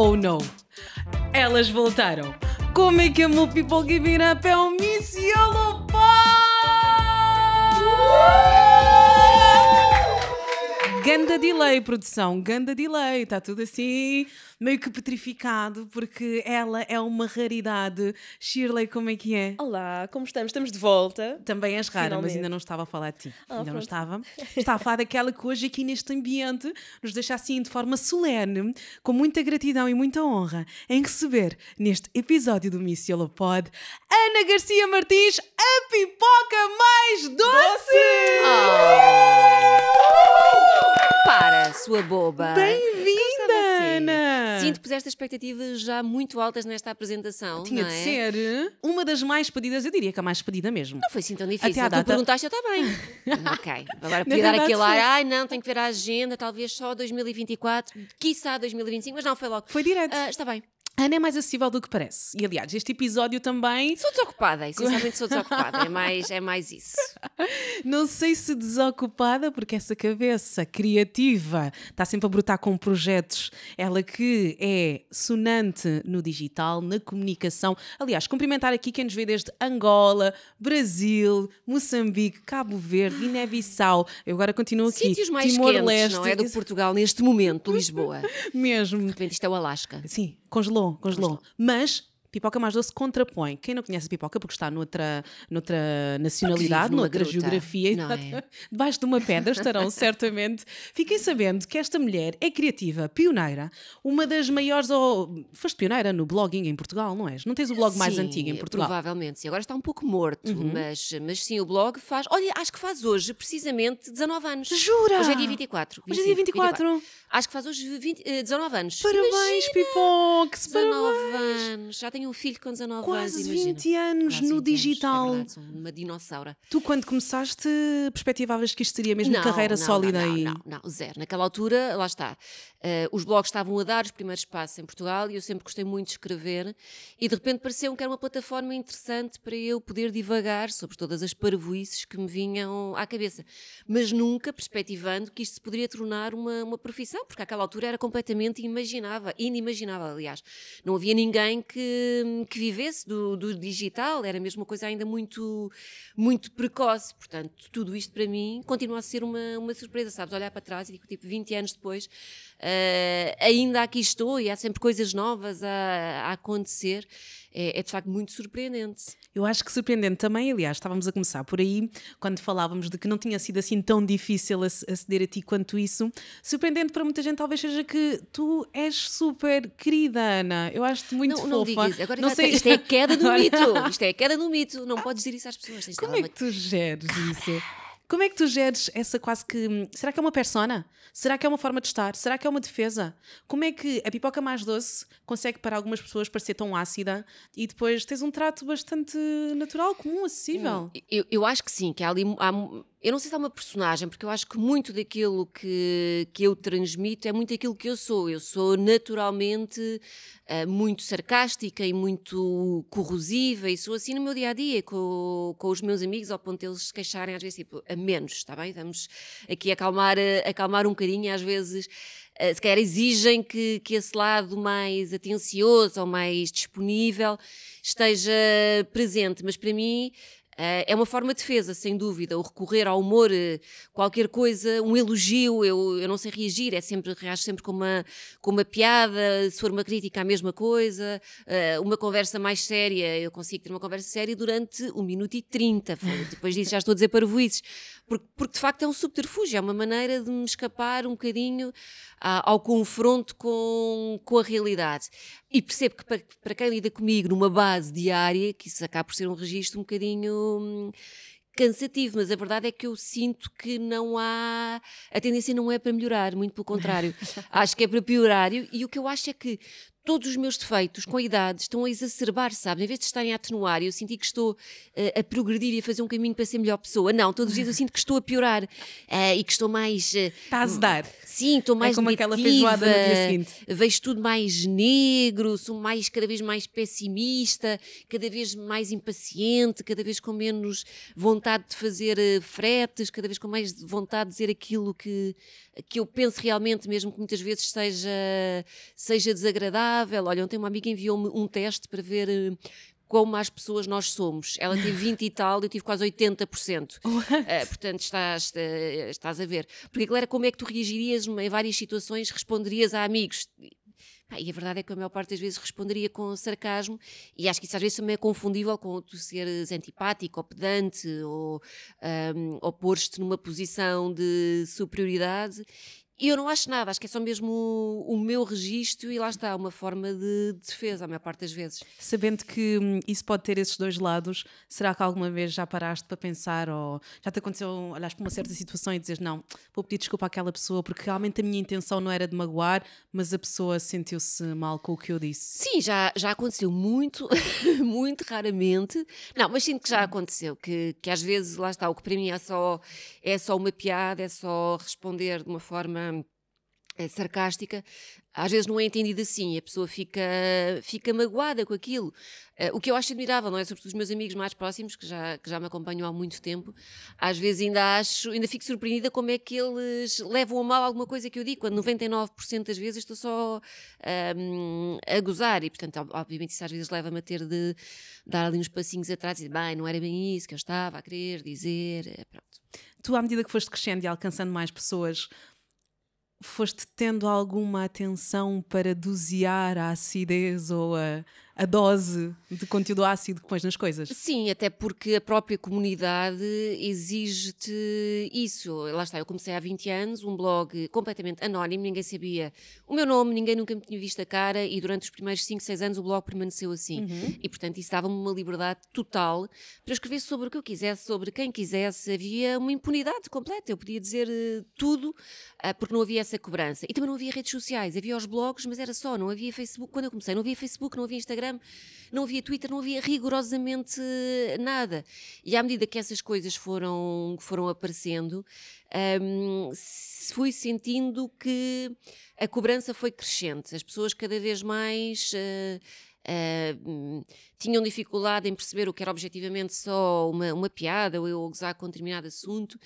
Oh não! Elas voltaram! Como é que a Mul People Giving Up é um Missiolo Ganda delay, produção, ganda delay, está tudo assim meio que petrificado, porque ela é uma raridade. Shirley, como é que é? Olá, como estamos? Estamos de volta. Também és rara, Finalmente. mas ainda não estava a falar de ti. Ah, ainda pronto. não estava. Estava a falar daquela que hoje aqui neste ambiente nos deixa assim de forma solene, com muita gratidão e muita honra, em receber neste episódio do Missiolo Pod Ana Garcia Martins, a pipoca mais doce! doce! Oh. Para, sua boba! Bem-vinda, Ana! Sinto que puseste expectativas já muito altas nesta apresentação. Tinha de é? ser uma das mais pedidas, eu diria que a mais pedida mesmo. Não foi assim tão difícil. Até à data... Tu perguntaste, eu está bem. Hum, ok. Agora podia dar aquele ar, ai não, tenho que ver a agenda, talvez só 2024, quiçá 2025, mas não, foi logo. Foi direto. Uh, está bem. Ana é mais acessível do que parece. E aliás, este episódio também. Sou desocupada, essencialmente sou desocupada, é mais, é mais isso. Não sei se desocupada, porque essa cabeça criativa está sempre a brotar com projetos. Ela que é sonante no digital, na comunicação. Aliás, cumprimentar aqui quem nos vê desde Angola, Brasil, Moçambique, Cabo Verde, Guiné-Bissau. Eu agora continuo aqui. Sítios mais Timor quentes, Leste. não é? Do Portugal neste momento, Lisboa. Mesmo. De repente isto é o Alasca. Sim. Congelou, congelou. Mas Pipoca Mais Doce contrapõe. Quem não conhece a pipoca, porque está noutra, noutra nacionalidade, noutra gruta, tá? geografia, é? debaixo de uma pedra estarão certamente. Fiquem sabendo que esta mulher é criativa, pioneira, uma das maiores. Oh, foste pioneira no blogging em Portugal, não és? Não tens o blog sim, mais antigo em Portugal? Provavelmente, sim. Agora está um pouco morto, uhum. mas, mas sim, o blog faz. Olha, acho que faz hoje precisamente 19 anos. Jura? Hoje é dia 24. 25, hoje é dia 24. 24. Acho que faz hoje 20, 19 eh, anos. Parabéns, Pipoca! 19 parabéns. anos. Já tenho um filho com 19 Quase anos. 20 anos Quase 20 anos no é digital. é verdade, uma dinossauro. Tu, quando começaste, perspectivavas que isto seria mesmo não, carreira não, sólida não, aí? Não, não, não, zero. Naquela altura, lá está. Uh, os blogs estavam a dar os primeiros passos em Portugal e eu sempre gostei muito de escrever. E de repente pareceu que era uma plataforma interessante para eu poder divagar sobre todas as parvoices que me vinham à cabeça. Mas nunca perspectivando que isto se poderia tornar uma, uma profissão, porque àquela altura era completamente imaginável, inimaginável, aliás. Não havia ninguém que Hum, que, vivesse do, do, digital, era mesmo uma coisa ainda muito, muito precoce. Portanto, tudo isto para mim continua a ser uma, uma surpresa, sabes? Olhar para trás e digo, tipo, 20 anos depois, uh, ainda aqui estou e há sempre coisas novas a, a acontecer é, é, de facto muito surpreendente. Eu acho que surpreendente também, aliás, estávamos a começar por aí, quando falávamos de que não tinha sido assim tão difícil aceder a ti quanto isso. Surpreendente para muita gente talvez seja que tu és super querida, Ana. Eu acho-te muito não, fofa. Não digas Agora, não sei... isto é a queda do mito. Isto é a queda do mito. Não podes dizer isso às pessoas. Como é que tu geres isso? Como é que tu geres essa quase que. Hum, será que é uma persona? Será que é uma forma de estar? Será que é uma defesa? Como é que a pipoca mais doce consegue para algumas pessoas parecer tão ácida e depois tens um trato bastante natural, comum, acessível? Hum, eu, eu acho que sim, que há ali. Há eu não sei se é uma personagem, porque eu acho que muito daquilo que, que eu transmito é muito aquilo que eu sou. Eu sou naturalmente uh, muito sarcástica e muito corrosiva, e sou assim no meu dia a dia, com, com os meus amigos, ao ponto de eles se queixarem, às vezes, tipo, a menos, está bem? Vamos aqui acalmar, eh, acalmar um bocadinho, às vezes. Uh, se calhar exigem que, que esse lado mais atencioso ou mais disponível esteja presente, mas para mim eh, é uma forma de defesa, sem dúvida. O recorrer ao humor, eh, qualquer coisa, um elogio, eu, eu não sei reagir, é sempre, reajo sempre com uma, com uma piada, se for uma crítica, a mesma coisa. Eh, uma conversa mais séria, eu consigo ter uma conversa séria durante um minuto e trinta. Depois disso já estou a dizer para Porque, porque de facto é um subterfúgio, é uma maneira de me escapar um bocadinho ah, ao confronto com, com a realidade. E percebo que para, para quem lida comigo numa base diária, que isso acaba por ser um registro um bocadinho hum, cansativo, mas a verdade é que eu sinto que não há. A tendência não é para melhorar, muito pelo contrário. acho que é para piorar. E, e o que eu acho é que todos os meus defeitos com a idade estão a exacerbar, sabem? Em vez de estarem a atenuar, eu senti que estou uh, a progredir e a fazer um caminho para ser melhor pessoa. Não, todos os dias eu sinto que estou a piorar uh, e que estou mais. Uh, Está a azedar. Sim, estou é mais. É como negativa, aquela feijoada no dia seguinte. Vejo tudo mais negro, sou mais, cada vez mais pessimista, cada vez mais impaciente, cada vez com menos vontade de fazer fretes, cada vez com mais vontade de dizer aquilo que que eu penso realmente, mesmo que muitas vezes seja, seja desagradável. Olha, ontem uma amiga enviou-me um teste para ver eh, quão mais pessoas nós somos. Ela teve 20 e tal, eu tive quase 80%. Uh, eh, portanto, estás, estás a ver. Porque, galera, como é que tu reagirias em várias situações? Responderias a amigos? Ah, e a verdade é que a maior parte das vezes responderia com sarcasmo, e acho que isso às vezes também é confundível com tu seres antipático ou pedante ou um, opor-te numa posição de superioridade e eu não acho nada, acho que é só mesmo o, o meu registro e lá está, uma forma de, defesa, a maior parte das vezes. Sabendo que hum, isso pode ter esses dois lados, será que alguma vez já paraste para pensar ou já te aconteceu, olhares para uma certa situação e dizes não, vou pedir desculpa àquela pessoa porque realmente a minha intenção não era de magoar, mas a pessoa sentiu-se mal com o que eu disse? Sim, já, já aconteceu muito, muito raramente. Não, mas sinto que já aconteceu, que, que às vezes lá está, o que para mim é só, é só uma piada, é só responder de uma forma é sarcástica, às vezes não é entendida assim, a pessoa fica, fica magoada com aquilo. Eh, o que eu acho admirável, não é? Sobretudo os meus amigos mais próximos, que já, que já me acompanham há muito tempo, às vezes ainda acho, ainda fico surpreendida como é que eles levam a mal alguma coisa que eu digo, quando 99% das vezes estou só um, ehm, a gozar. E, portanto, obviamente, isso às vezes leva-me a ter de dar ali uns passinhos atrás e dizer, bem, não era bem isso que eu estava a querer dizer. Eh, pronto. Tu, à medida que foste crescendo e alcançando mais pessoas, foste tendo alguma atenção para dosear a acidez ou a, a dose de conteúdo ácido que pões nas coisas. Sim, até porque a própria comunidade exige-te isso. Lá está, eu comecei há 20 anos, um blog completamente anónimo, ninguém sabia o meu nome, ninguém nunca me tinha visto a cara e durante os primeiros 5, 6 anos o blog permaneceu assim. Uhum. E portanto isso dava-me uma liberdade total para escrever sobre o que eu quisesse, sobre quem quisesse. Havia uma impunidade completa, eu podia dizer eh, tudo ah, porque não havia essa cobrança. E também não havia redes sociais, havia os blogs, mas era só, não havia Facebook. Quando eu comecei, não havia Facebook, não havia Instagram Instagram, não havia Twitter, não havia rigorosamente nada. E à medida que essas coisas foram, foram aparecendo, um, fui sentindo que a cobrança foi crescente. As pessoas cada vez mais. Uh, Uh, tinham dificuldade em perceber o que era objetivamente só uma, uma piada ou eu gozar com um determinado assunto,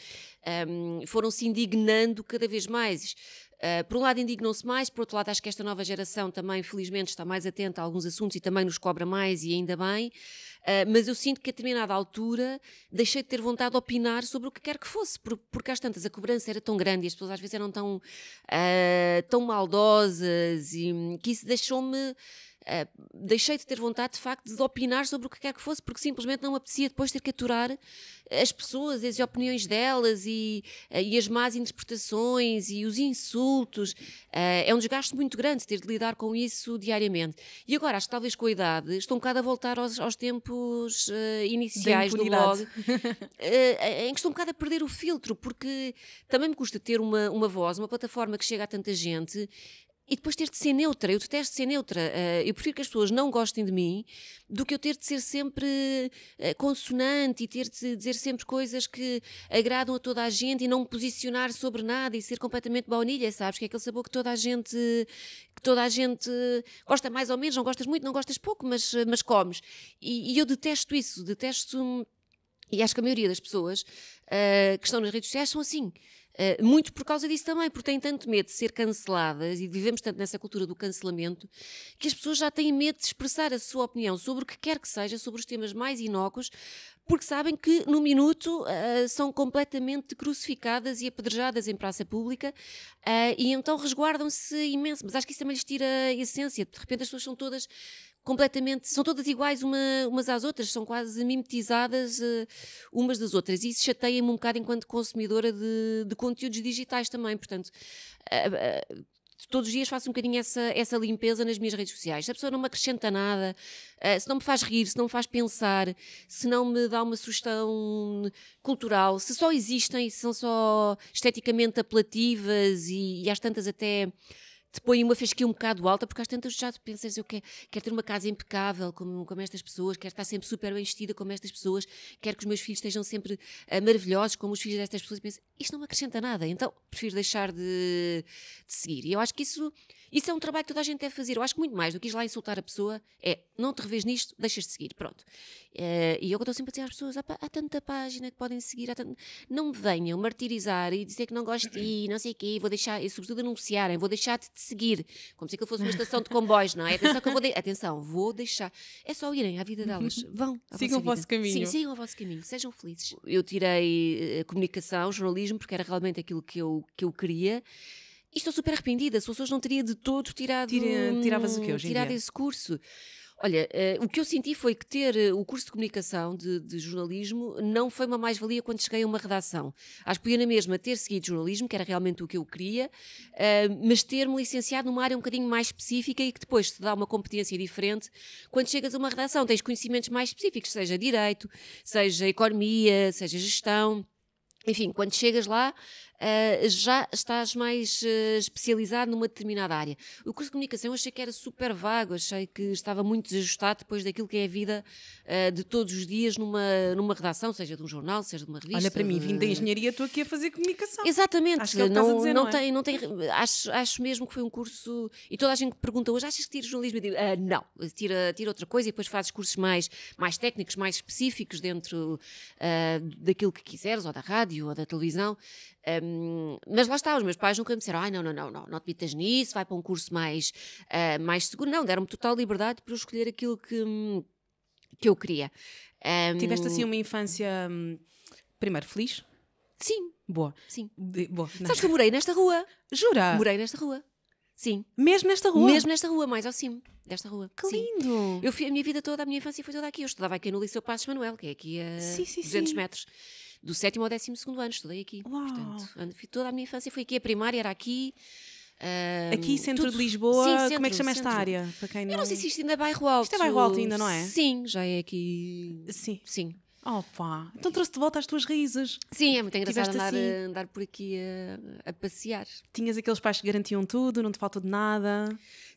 um, foram se indignando cada vez mais. Ah, por um lado, indignam-se mais, por outro lado, acho que esta nova geração também, felizmente, está mais atenta a alguns assuntos e também nos cobra mais, e ainda bem. Uh, mas eu sinto que a determinada altura deixei de ter vontade de opinar sobre o que quer que fosse, porque às tantas a cobrança era tão grande e as pessoas às vezes eram tão, uh, tão maldosas e hum, que isso deixou-me eh, deixei de ter vontade, de facto, de opinar sobre o que quer que fosse, porque simplesmente não me apetecia depois ter que aturar as pessoas, as opiniões delas e, uh, e as más interpretações e os insultos. Uh, é um desgaste muito grande ter de lidar com isso diariamente. E agora, acho que talvez com a idade, estou um bocado a voltar aos, aos tempos iniciais do blog, em que estou um bocado a perder o filtro, porque também me custa ter uma, uma voz, uma plataforma que chega a tanta gente e depois ter de ser neutra. Eu detesto ser neutra. Eh, eu prefiro que as pessoas não gostem de mim do que eu ter de ser sempre eh, consonante e ter de dizer sempre coisas que agradam a toda a gente e não me posicionar sobre nada e ser completamente baunilha, sabes? Que é aquele sabor que toda a gente que toda a gente gosta mais ou menos, não gostas muito, não gostas pouco, mas, mas comes. E, e eu detesto isso, detesto. E acho que a maioria das pessoas uh, que estão nas redes sociais são assim. Eh, muito por causa disso também, porque têm tanto medo de ser canceladas e vivemos tanto nessa cultura do cancelamento que as pessoas já têm medo de expressar a sua opinião sobre o que quer que seja, sobre os temas mais inócuos, porque sabem que no minuto uh, são completamente crucificadas e apedrejadas em praça pública uh, e então resguardam-se imenso. Mas acho que isso também lhes tira a essência. De repente as pessoas são todas completamente, são todas iguais uma, umas às outras, são quase mimetizadas uh, umas das outras. E isso chateia-me um bocado enquanto consumidora de, de conteúdos digitais também. Portanto, uh, uh, todos os dias faço um bocadinho essa, essa limpeza nas minhas redes sociais. Se a pessoa não me acrescenta nada, se não me faz rir, se não me faz pensar, se não me dá uma sugestão cultural, se só existem, se são só esteticamente apelativas e, e às tantas até te põe uma fasquia um bocado alta, porque às tantas já pensas, eu quero, quero ter uma casa impecável como, como estas pessoas, quero estar sempre super bem vestida como estas pessoas, quero que os meus filhos estejam sempre uh, maravilhosos como os filhos destas pessoas. E isto não acrescenta nada, então prefiro deixar de, de, seguir. E eu acho que isso, isso é um trabalho que toda a gente deve fazer. Eu acho que muito mais do que ir lá insultar a pessoa é não te revês nisto, deixas de seguir, pronto. Uh, e eu estou sempre a assim dizer às pessoas: há, ah, há tanta página que podem seguir, não me venham martirizar e dizer que não gosto de ti, não sei o quê, vou deixar, e sobretudo anunciarem, vou deixar-te de seguir, como se aquilo fosse uma estação de comboios, não é? Atenção, que eu vou, de... Atenção, vou deixar. É só irem à vida delas, vão. Sigam o vosso caminho. Sim, sigam o vosso caminho, sejam felizes. Eu tirei eh, comunicação, jornalismo mesmo, porque era realmente aquilo que eu, que eu queria. E estou super arrependida, se fosse não teria de todo tirado, Tira, tiravas o que hoje tirado esse curso. Olha, uh, o que eu senti foi que ter eh, o curso de comunicação, de, de jornalismo, não foi uma mais-valia quando cheguei a uma redação. Acho que podia na mesma ter seguido jornalismo, que era realmente o que eu queria, uh, mas ter-me licenciado numa área um bocadinho mais específica e que depois te dá uma competência diferente quando chegas a uma redação. Tens conhecimentos mais específicos, seja direito, seja economia, seja gestão. Enfim, quando chegas lá, eh, já estás mais uh, especializado numa determinada área. O curso de comunicação eu achei que era super vago, achei que estava muito desajustado depois daquilo que é a vida uh, de todos os dias numa, numa redação, seja de um jornal, seja de uma revista. Olha, para mim, vindo da engenharia, estou aqui a fazer comunicação. Exatamente, acho que é não, dizer, não, não é? tem, não tem, acho, acho mesmo que foi um curso, e toda a gente que pergunta hoje, achas que tira jornalismo? Eu digo, ah, não, tira, tira outra coisa e depois fazes cursos mais, mais técnicos, mais específicos dentro uh, daquilo que quiseres, ou da rádio, ou da televisão. Um, mas lá está, os meus pais nunca me disseram, ai não, não, não, não, não te metas nisso, vai para um curso mais, uh, mais seguro. Não, deram-me total liberdade para eu escolher aquilo que, que eu queria. Um, Tiveste assim uma infância, hum, primeiro, feliz? Sim. Boa. Sim. De, boa. Sabes que eu morei nesta rua? Jura? Morei nesta rua. Sim. Mesmo nesta rua? Mesmo nesta rua, mais ao cimo desta rua. Que sim. lindo! Eu fui, a minha vida toda, a minha infância foi toda aqui. Eu estudava aqui no Liceu Passos Manuel, que é aqui a sim, sim, 200 metros do sétimo ao décimo segundo ano, estudei aqui. Uau. Portanto, toda a minha infância foi aqui, a primária era aqui. Um, aqui, centro tudo. de Lisboa, sim, centro, como é que chama centro. esta área? Para quem não... Eu não sei se isto ainda é bairro alto. Isto é bairro alto ainda, não é? Sim, já é aqui. Sim. Sim. Oh pá, então trouxe de volta as tuas raízes. Sim, é muito engraçado andar, assim. andar, por aqui a, a, passear. Tinhas aqueles pais que garantiam tudo, não te faltou de nada.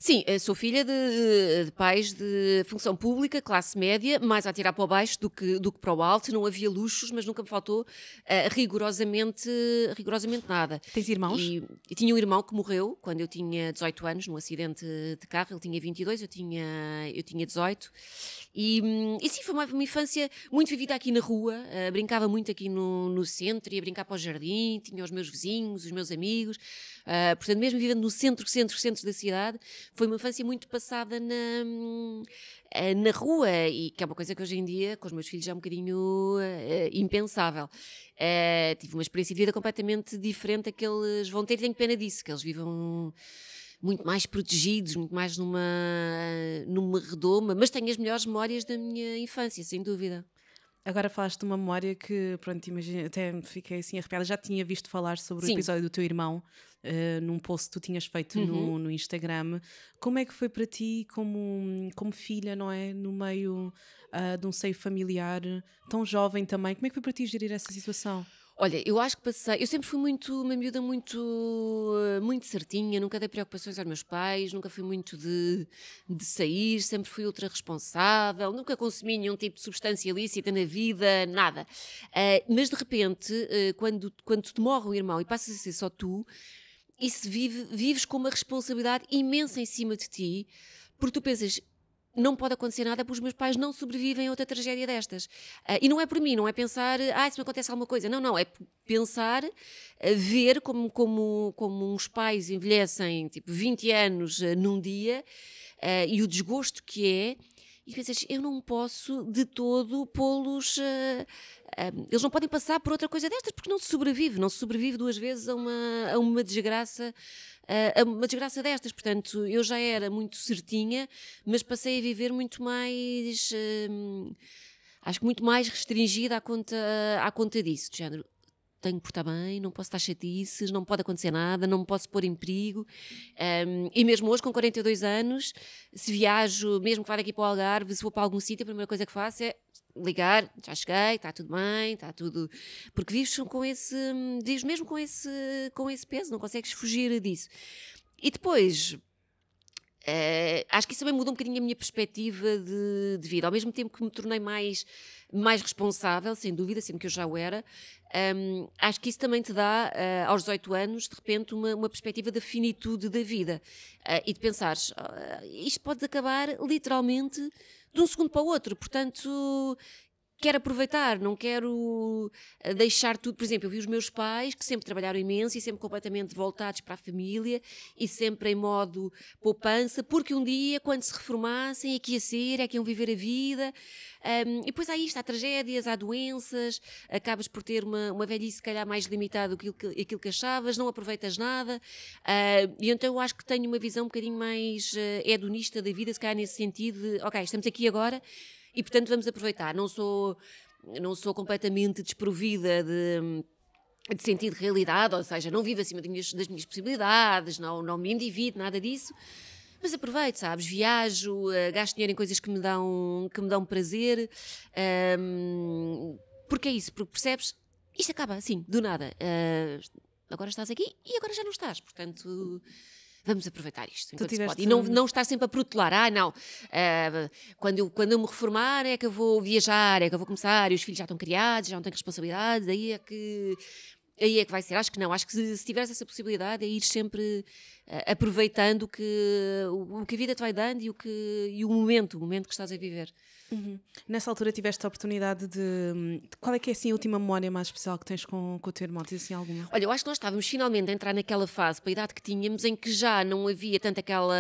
Sim, eh, sou filha de, eh, de, pais de função pública, classe média, mais a tirar para baixo do que, do que para o alto. Não havia luxos, mas nunca me faltou uh, rigorosamente, rigorosamente nada. Tens irmãos? E, e, tinha um irmão que morreu quando eu tinha 18 anos, num acidente de carro. Ele tinha 22, eu tinha, eu tinha 18. E, hum, e sim, foi uma, uma infância muito vivida aqui na rua. Uh, brincava muito aqui no, no centro, ia brincar para o jardim, tinha os meus vizinhos, os meus amigos. Uh, portanto, mesmo vivendo no centro, centro, centro da cidade, foi uma infância muito passada na, ah, na rua e que é uma coisa que hoje em dia com os meus filhos é um bocadinho uh, impensável uh, tive uma experiência de vida completamente diferente da que eles vão ter e tenho pena disso que eles vivam muito mais protegidos muito mais numa numa redoma mas tenho as melhores memórias da minha infância sem dúvida Agora falaste de uma memória que, pronto, imagina, até fiquei assim arrepiada. Já tinha visto falar sobre Sim. o episódio do teu irmão uh, num post que tu tinhas feito uhum. no, no, Instagram. Como é que foi para ti, como, como filha, não é? No meio uh, de um seio familiar, tão jovem também, como é que foi para ti gerir essa situação? Olha, eu acho que passei. Eu sempre fui muito, uma miúda muito, eh, muito certinha, nunca dei preocupações aos meus pais, nunca fui muito de, de sair, sempre fui ultra responsável, nunca consumi nenhum tipo de substância ilícita na vida, nada. Uh, mas de repente, uh, quando, quando te morre o irmão e passas a ser só tu, isso vive, vives com uma responsabilidade imensa em cima de ti, porque tu pensas, não pode acontecer nada porque os meus pais não sobrevivem a outra tragédia destas. Uh, e não é por mim, não é pensar, ah, se me acontece alguma coisa. Não, não, é pensar, ver como, como, como uns pais envelhecem tipo 20 anos uh, num dia uh, e o desgosto que é e pensas, eu não posso de todo pô-los. Uh, uh, eles não podem passar por outra coisa destas porque não se sobrevive, não se sobrevive duas vezes a uma, a uma desgraça. Uh, a uma desgraça destas, portanto, eu já era muito certinha, mas passei a viver muito mais acho que muito mais restringida à conta, à conta disso, de género tenho que portar bem, não posso estar chatices, não pode acontecer nada, não me posso pôr em perigo. Um, e mesmo hoje, com 42 anos, se viajo, mesmo que vá daqui para o Algarve, se vou para algum sítio, a primeira coisa que faço é ligar, já cheguei, está tudo bem, está tudo. Porque vives com esse. vives mesmo com esse, com esse peso, não consegues fugir disso. E depois Uh, acho que isso também muda um bocadinho a minha perspectiva de, de, vida. Ao mesmo tempo que me tornei mais, mais responsável, sem dúvida, sendo que eu já o era, um, acho que isso também te dá, uh, aos 18 anos, de repente, uma, uma perspectiva da finitude da vida. Uh, e de pensares, ah, isto pode acabar literalmente de um segundo para o outro. Portanto, quero aproveitar, não quero eh, deixar tudo. Por exemplo, eu vi os meus pais que sempre trabalharam imenso e sempre completamente voltados para a família e sempre em modo poupança, porque um dia, quando se reformassem, é que ia ser, é que iam viver a vida. Um, e depois há isto, há tragédias, há doenças, acabas por ter uma, uma velhice, se calhar, mais limitada do que aquilo, aquilo que achavas, não aproveitas nada. Uh, e então eu acho que tenho uma visão um bocadinho mais uh, hedonista da vida, se calhar nesse sentido de, ok, estamos aqui agora, e portanto vamos aproveitar. Não sou, não sou completamente desprovida de de sentido de realidade, ou seja, não vivo acima das minhas, das minhas possibilidades, não, não me endivido, nada disso. Mas aproveito, sabes? Viajo, uh, gasto dinheiro em coisas que me dão, que me dão prazer. Um, porque é isso, porque percebes? Isto acaba assim, do nada. Uh, agora estás aqui e agora já não estás. Portanto vamos aproveitar isto enquanto se pode. E não, não estar sempre a protelar, ah, não, uh, quando, eu, quando eu me reformar é que eu vou viajar, é que eu vou começar, e os filhos já estão criados, já não têm responsabilidades, aí é que aí é que vai ser. Acho que não. Acho que se, se tiveres essa possibilidade é ir sempre uh, aproveitando que, o, o, que a vida te vai dando e o, que, e o momento, o momento que estás a viver. Uhum. Nessa altura tiveste a oportunidade de. Qual é que é assim, a última memória mais especial que tens com, com o teu irmão? Tens assim alguma? Olha, eu acho que nós estávamos finalmente a entrar naquela fase, para a idade que tínhamos, em que já não havia tanto aquela,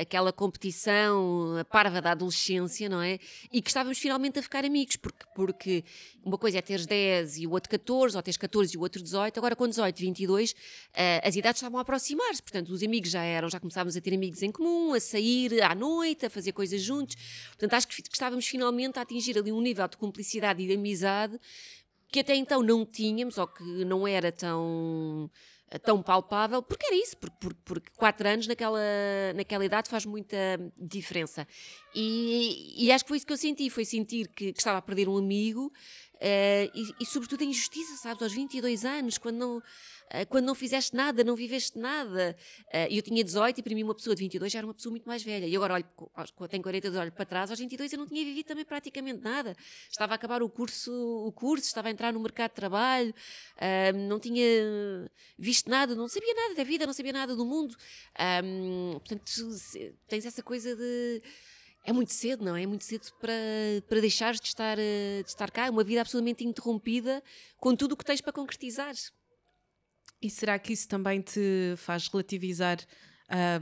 aquela competição parva da adolescência, não é? E que estávamos finalmente a ficar amigos, porque, porque uma coisa é teres 10 e o outro 14, ou teres 14 e o outro 18, agora com 18, 22, eh, as idades estavam a aproximar-se, portanto os amigos já eram, já começávamos a ter amigos em comum, a sair à noite, a fazer coisas juntos, portanto acho que que estávamos finalmente a atingir ali um nível de cumplicidade e de amizade que até então não tínhamos ou que não era tão eh, tão palpável, porque era isso, porque, porque, porque, quatro anos naquela, naquela idade faz muita diferença. E, e acho que foi isso que eu senti, foi sentir que, que estava a perder um amigo, eh, e, e, sobretudo a injustiça, sabes, aos 22 anos, quando não, eh, quando não fizeste nada, não viveste nada. Eh, eu tinha 18 e para mim uma pessoa de 22 já era uma pessoa muito mais velha. E agora olho, tenho 42, olho para trás, aos 22 eu não tinha vivido também praticamente nada. Estava a acabar o curso, o curso estava a entrar no mercado de trabalho, ehm, não tinha visto nada, não sabia nada da vida, não sabia nada do mundo. Ehm, portanto, tens essa coisa de é muito cedo, não é? É muito cedo para, para deixares de estar, eh, de estar cá. É uma vida absolutamente interrompida com tudo o que tens para concretizar. E será que isso também te faz relativizar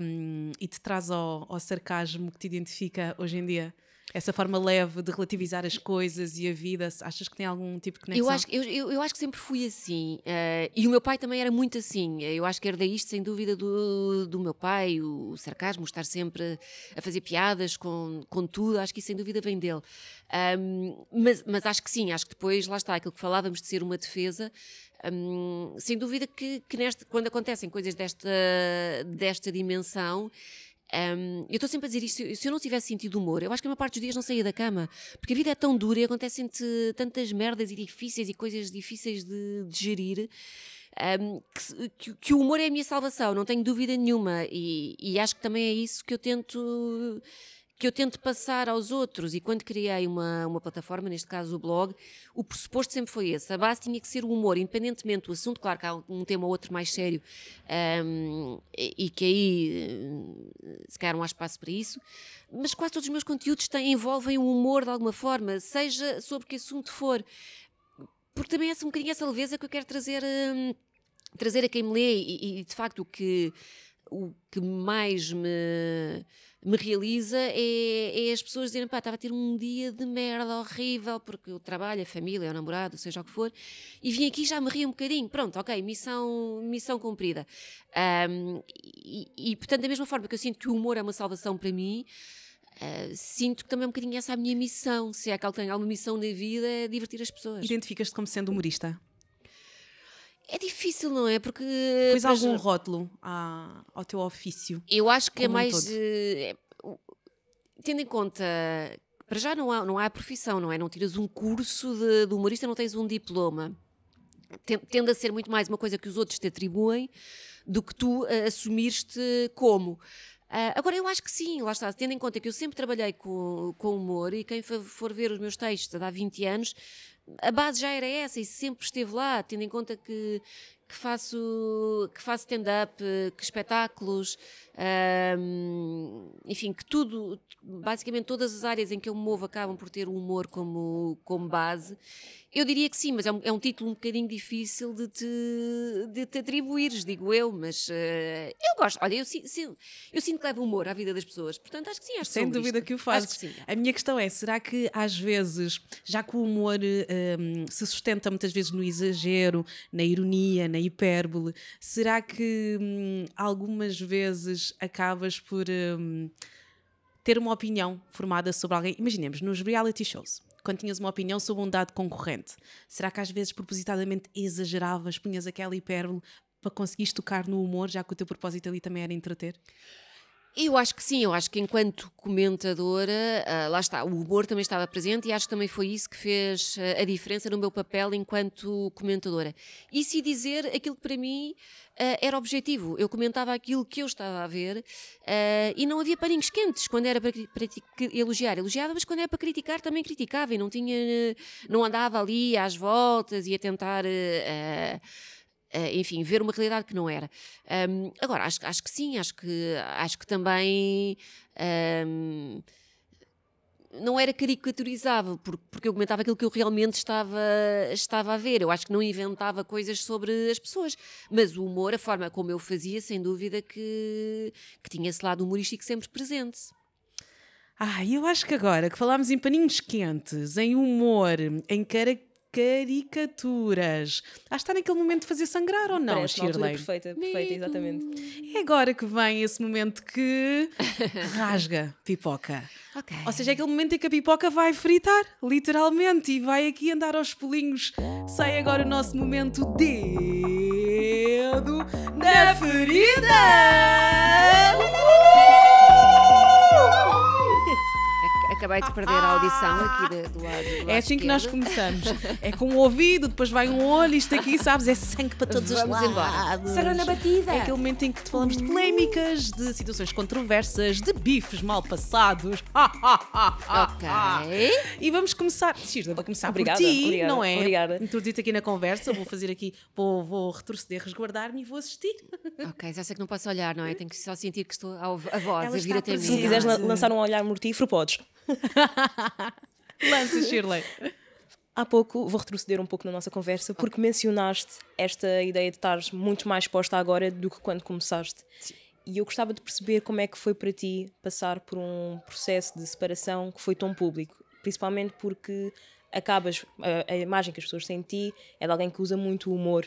um, e te traz ao, ao sarcasmo que te identifica hoje em dia? essa forma leve de relativizar as coisas e a vida? Achas que tem algum tipo de conexão? Eu acho, eu, eu, acho que sempre fui assim. Uh, e o meu pai também era muito assim. Eh, eu acho que herdei isto, sem dúvida, do, do meu pai, o, sarcasmo, estar sempre a fazer piadas com, com tudo. Acho que isso, sem dúvida, vem dele. Um, mas, mas acho que sim, acho que depois, lá está, aquilo que falávamos de ser uma defesa. sem dúvida que, que neste, quando acontecem coisas desta, desta dimensão, um, eu estou sempre a dizer isto, se eu não tivesse sentido humor, eu acho que a maior parte dos dias não saía da cama, porque a vida é tão dura e acontecem-te tantas merdas e difíceis e coisas difíceis de, de gerir. Um, que, que, o humor é a minha salvação, não tenho dúvida nenhuma, e, e acho que também é isso que eu tento que eu tento passar aos outros. E quando criei uma, uma plataforma, neste caso o blog, o pressuposto sempre foi esse. A base tinha que ser o humor, independentemente do assunto. Claro que há um tema ou outro mais sério um, e, que aí hum, se calhar não há espaço para isso. Mas quase todos os meus conteúdos têm, envolvem o humor de alguma forma, seja sobre que assunto for. Porque também é um bocadinho essa leveza que eu quero trazer, um, trazer a quem me lê e, e de facto o que, o que mais me me realiza é, é as pessoas dizerem, pá, estava a ter um dia de merda horrível, porque o trabalho, a família, o namorado, seja o que for, e vim aqui e já me ri um bocadinho. Pronto, ok, missão, missão cumprida. Um, e, e, portanto, da mesma forma que eu sinto que o humor é uma salvação para mim, Uh, sinto que também é um bocadinho essa é a minha missão. Se é que alguém tem alguma missão na vida, é divertir as pessoas. Identificas-te como sendo humorista? É difícil, não é? Porque. Pois há algum já... rótulo à, ao teu ofício. Eu acho que é mais. Eh, é, tendo em conta. Para já não há, não há profissão, não é? Não tiras um curso de, de humorista, não tens um diploma. Tende a ser muito mais uma coisa que os outros te atribuem do que tu uh, assumiste como. Uh, agora, eu acho que sim, lá está, tendo em conta que eu sempre trabalhei com, com humor e quem for ver os meus textos há 20 anos a base já era essa e sempre esteve lá, tendo em conta que, que faço, que faço stand-up, que espetáculos, enfim, que tudo, basicamente todas as áreas em que eu me movo acabam por ter o humor como, como base. Eu diria que sim, mas é um, é um título um bocadinho difícil de te, de te atribuires, digo eu, mas uh, eu gosto. Olha, eu, si, si, eu sinto que levo humor à vida das pessoas, portanto acho que sim, acho que Sem dúvida isto. que o faço. Que A minha questão é, será que às vezes, já que o humor um, eh, se sustenta muitas vezes no exagero, na ironia, na hipérbole? Será que hum, algumas vezes acabas por hum, ter uma opinião formada sobre alguém? Imaginemos, nos reality shows, quando tinhas uma opinião sobre um dado concorrente, será que às vezes propositadamente exageravas, punhas aquela hipérbole para conseguires tocar no humor, já que o teu propósito ali também era entreter? Eu acho que sim, eu acho que enquanto comentadora, uh, lá está, o humor também estava presente e acho que também foi isso que fez ah, a diferença no meu papel enquanto comentadora. E se dizer aquilo que para mim uh, era objetivo, eu comentava aquilo que eu estava a ver e não havia paninhos quentes quando era para, para, elogiar, elogiava, mas quando era para criticar também criticava e não tinha, não andava ali às voltas e a tentar eh, enfim, ver uma realidade que não era. Um, agora, acho, acho que sim, acho que, acho que também. Um, não era caricaturizável, porque eu comentava aquilo que eu realmente estava, estava a ver. Eu acho que não inventava coisas sobre as pessoas. Mas o humor, a forma como eu fazia, sem dúvida que, que tinha esse lado humorístico sempre presente. Ah, eu acho que agora que falámos em paninhos quentes, em humor, em características caricaturas. Ah, está naquele momento de fazer sangrar ou não, Parece Shirley? perfeita, perfeita, exatamente. É agora que vem esse momento que rasga pipoca. Okay. Ou seja, é aquele momento em que a pipoca vai fritar, literalmente, e vai aqui andar aos pulinhos. Sai agora o nosso momento dedo na ferida! Uh! acabei de perder a audição aqui de, do, lado, do é lado É assim esquerdo. que nós começamos. É com o ouvido, depois vai um olho, isto aqui, sabes, é sangue para todos Vamos os lados. Embora. na batida. É aquele momento em que te falamos de polémicas, de situações controversas, de bifes mal passados. ok. E vamos começar. Xirda, vou começar obrigada, por ti, obrigada, não é? Obrigada. Introdito aqui na conversa, vou fazer aqui, vou, vou retroceder, resguardar-me e vou assistir. Ok, já sei que não posso olhar, não é? Tenho que só sentir que estou a, a voz Ela a vir até mim. Se quiseres lançar um olhar mortífero, podes. Lance, Shirley. Há pouco, vou retroceder um pouco na nossa conversa, porque okay. mencionaste esta ideia de estares muito mais exposta agora do que quando começaste. Sim. E eu gostava de perceber como é que foi para ti passar por um processo de separação que foi tão público, principalmente porque acabas, a, a imagem que as pessoas têm de ti é de alguém que usa muito o humor.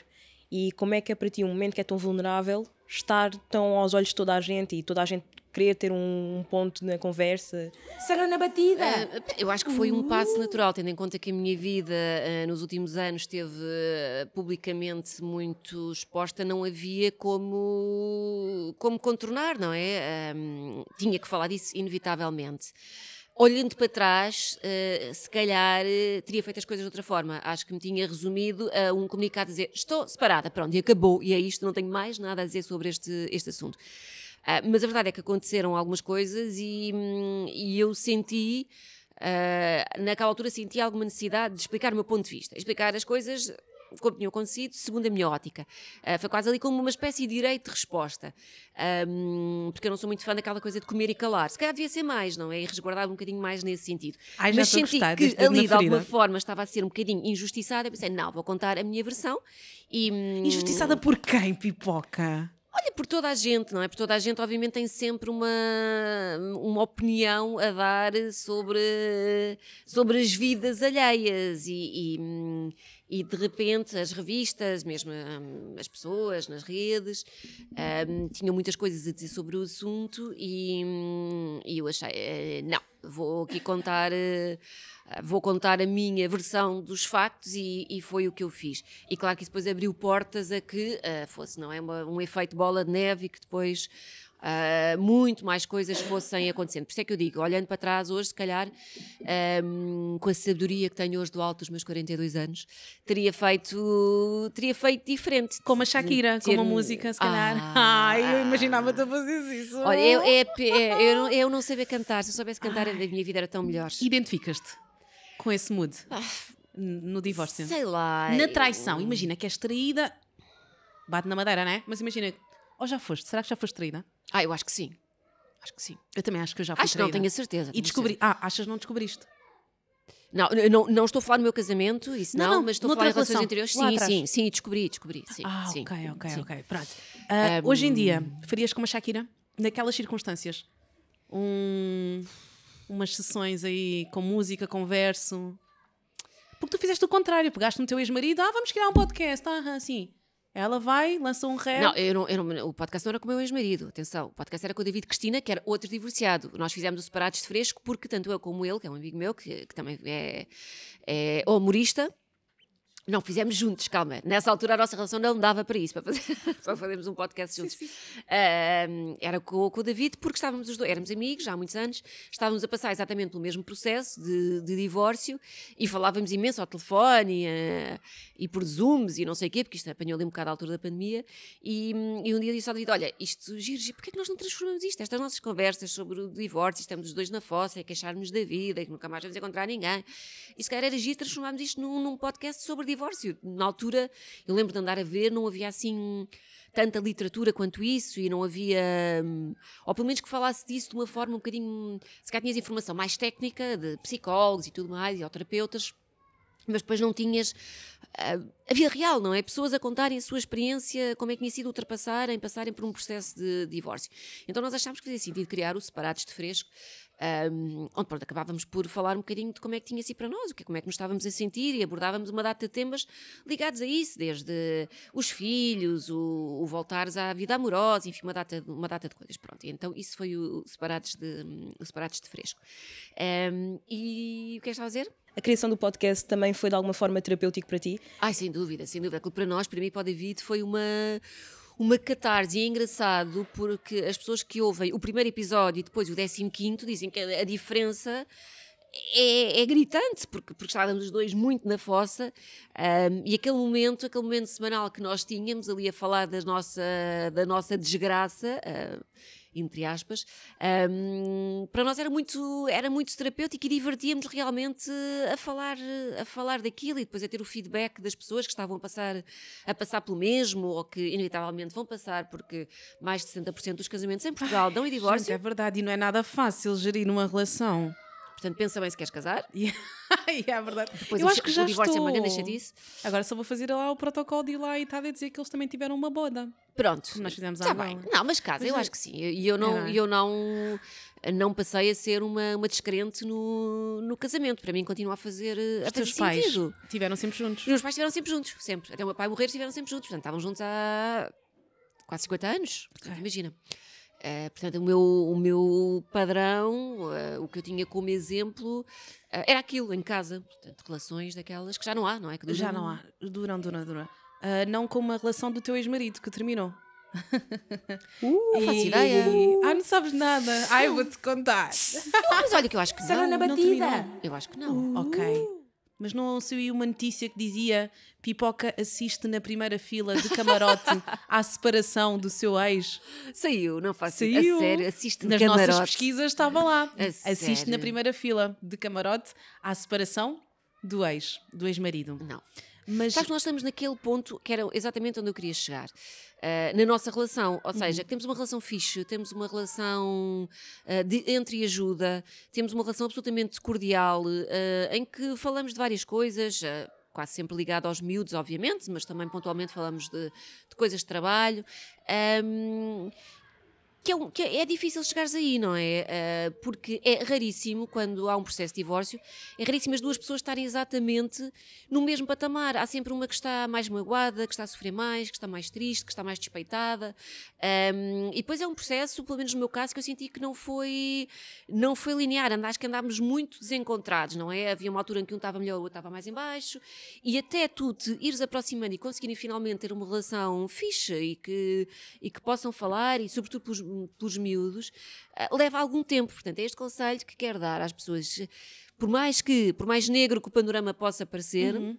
E como é que é para ti um momento que é tão vulnerável estar tão aos olhos de toda a gente e toda a gente querer ter um, um ponto na conversa. Sarana batida! Uh, eu acho que foi um passo natural, tendo em conta que a minha vida uh, nos últimos anos esteve uh, publicamente muito exposta, não havia como, como contornar, não é? tinha que falar disso inevitavelmente. Olhando para trás, eh, se calhar eh, teria feito as coisas de outra forma. Acho que me tinha resumido a um comunicado a dizer estou separada, pronto, e acabou, e é isto, não tenho mais nada a dizer sobre este, este assunto. Ah, mas a verdade é que aconteceram algumas coisas e, hum, e eu senti. Uh, naquela altura senti alguma necessidade de explicar o meu ponto de vista, explicar as coisas como o acontecido, segundo a minha ótica. Uh, foi quase ali como uma espécie de direito de resposta. Um, porque eu não sou muito fã daquela coisa de comer e calar. Se calhar devia ser mais, não é? E resguardar um bocadinho mais nesse sentido. Ai, Mas senti que tipo ali, de alguma forma, estava a ser um bocadinho injustiçada. Eu pensei, não, vou contar a minha versão. E, hum, injustiçada por quem, Pipoca? Olha, por toda a gente, não é? Por toda a gente, obviamente, tem sempre uma, uma opinião a dar sobre, sobre as vidas alheias e, e hum, e de repente as revistas, mesmo hum, as pessoas nas redes, hum, tinham muitas coisas a dizer sobre o assunto e, hum, e eu achei, uh, não, vou aqui contar, uh, vou contar a minha versão dos factos e, e, foi o que eu fiz. E claro que isso depois abriu portas a que uh, fosse, não é, uma, um efeito bola de neve e que depois Uh, muito mais coisas fossem acontecendo. Por isso é que eu digo, olhando para trás hoje, se calhar, um, com a sabedoria que tenho hoje do alto dos meus 42 anos, teria feito, teria feito diferente. Como a Shakira, ter... a música, se calhar. Ah, Ai, eu imaginava te a fazer isso. Olha, eu, é, é, eu, não, eu não sabia cantar. Se eu soubesse cantar, a minha vida era tão melhor. Identificas-te com esse mood? Ah, no divórcio? Sei lá. Na traição, eu... imagina que és traída. Bate na madeira, né? Mas imagina, ou já foste, será que já foste traída? Ah, eu acho que sim. Acho que sim. Eu também acho que eu já fui Acho que não, tenho a certeza. E descobri. certeza. Ah, achas que não descobriste? Não, não, não estou a falar do meu casamento, isso Não, não, não, mas estou a falar em relações anteriores. Sim, atrás. sim, sim, descobri, descobri. Sim, Ah, sim, ok, ok, sim. ok. Pronto. Ah, hoje em dia, farias como a Shakira? Naquelas circunstâncias? Um, umas sessões aí com música, converso? Porque tu fizeste o contrário, pegaste no teu ex-marido, ah, vamos criar um podcast, ah, sim. Ela vai, lança um rap. Não, eu não, eu não o podcast não era com o meu ex-marido, atenção. O podcast era com o David Cristina, que era outro divorciado. Nós fizemos o Separados de Fresco porque tanto eu como ele, que é um amigo meu, que, que também é, é humorista, não, fizemos juntos, calma. Nessa altura a nossa relação não dava para isso, para, fazer, para fazermos um podcast juntos. Sim, sim. Uh, era com, com, o David, porque estávamos os dois, éramos amigos já há muitos anos, estávamos a passar exatamente pelo mesmo processo de, de divórcio e falávamos imenso ao telefone e, uh, e por Zooms e não sei o quê, porque isto apanhou ali um bocado à altura da pandemia. E, hum, e um dia disse ao David: Olha, isto gira, giro, porque é que nós não transformamos isto? Estas nossas conversas sobre o divórcio, estamos os dois na fossa, é queixarmos da vida, e é que nunca mais vamos encontrar ninguém. E se calhar era giro transformarmos isto num, num podcast sobre divórcio divórcio. Na altura, eu lembro de andar a ver, não havia assim tanta literatura quanto isso e não havia. Hum, ou pelo menos que falasse disso de uma forma um bocadinho. Se cá tinhas informação mais técnica, de psicólogos e tudo mais, e ou terapeutas, mas depois não tinhas. Hum, a vida real, não é? Pessoas a contarem a sua experiência, como é que tinha sido ultrapassarem, passarem por um processo de divórcio. Então nós achámos que fazia sentido criar o Separados de Fresco, um, onde pronto, acabávamos por falar um bocadinho de como é que tinha sido para nós, o que, é, como é que nos estávamos a sentir e abordávamos uma data de temas ligados a isso, desde os filhos, o, o voltares à vida amorosa, enfim, uma data, uma data de coisas. Pronto, e então isso foi o Separados de, o separados de Fresco. Um, e o que é que estava a dizer? A criação do podcast também foi de alguma forma terapêutico para ti? Ai, sem dúvida, sem dúvida. Aquilo para nós, para mim, para o David, foi uma uma catarse. E é engraçado porque as pessoas que ouvem o primeiro episódio e depois o décimo quinto dizem que a diferença é, é, gritante, porque, porque estávamos os dois muito na fossa um, e aquele momento, aquele momento semanal que nós tínhamos ali a falar das nossa, da nossa desgraça entre aspas, um, para nós era muito, era muito terapêutico e divertíamos realmente a falar, a falar daquilo e depois a é ter o feedback das pessoas que estavam a passar, a passar pelo mesmo ou que inevitavelmente vão passar, porque mais de 60% dos casamentos em Portugal dão e divórcio. Gente, é verdade, e não é nada fácil gerir uma relação. Portanto, pensa bem se queres casar. E, e é verdade. Depois eu acho que já o divórcio é estou. amanhã deixa disso. Agora só vou fazer lá o protocolo de ir lá à a dizer que eles também tiveram uma boda. Pronto. Nós fizemos tá bem. Não, mas casa, mas eu é. acho que sim. E eu não, é. eu não, não passei a ser uma, uma descrente no, no casamento. Para mim, continua a fazer. Eh, Os teus pais sentido. tiveram sempre juntos. Os meus pais tiveram sempre juntos, sempre. Até o meu pai morrer, estiveram sempre juntos. Portanto, estavam juntos há quase 50 anos. Portanto, é. imagina. Uh, portanto, o meu, o meu padrão, uh, o que eu tinha como exemplo, uh, era aquilo em casa. Portanto, relações daquelas que já não há, não é? Que já não há. Duram, duram, duram. não com uma relação do teu ex-marido que terminou. Uh, e... faço ideia. Ah, não sabes nada. Ai, vou-te contar. Não, mas olha que eu acho que Será não. na batida. Não eu acho que não. ok mas não saiu uma notícia que dizia Pipoca assiste na primeira fila de camarote à separação do seu ex? Saiu, não faço Saiu. A sério, assiste Nas camarote. nossas pesquisas estava lá. assiste sério? na primeira fila de camarote à separação do ex, do ex-marido. Não. Mas... Sabes, nós estamos naquele ponto que era exatamente onde eu queria chegar. Uh, na nossa relação, ou uhum. seja, uhum. temos uma relação fixe, temos uma relação uh, de entre ajuda, temos uma relação absolutamente cordial, uh, em que falamos de várias coisas, quase sempre ligado aos miúdos, obviamente, mas também pontualmente falamos de, de coisas de trabalho. Um, que é, um, que é, é, difícil chegares aí, não é? Uh, porque é raríssimo, quando há um processo de divórcio, é raríssimo as duas pessoas estarem exatamente no mesmo patamar. Há sempre uma que está mais magoada, que está a sofrer mais, que está mais triste, que está mais despeitada. Um, e depois é um processo, pelo menos no meu caso, que eu senti que não foi, não foi linear. Acho que andámos muito desencontrados, não é? Havia uma altura em que um estava melhor, o outro estava mais em baixo. E até tu te ires aproximando e conseguirem finalmente ter uma relação fixa e que, e que possam falar, e sobretudo pelos pelos miúdos, ah, leva algum tempo. Portanto, é este conselho que quero dar às pessoas. Por mais que, por mais negro que o panorama possa parecer, uhum.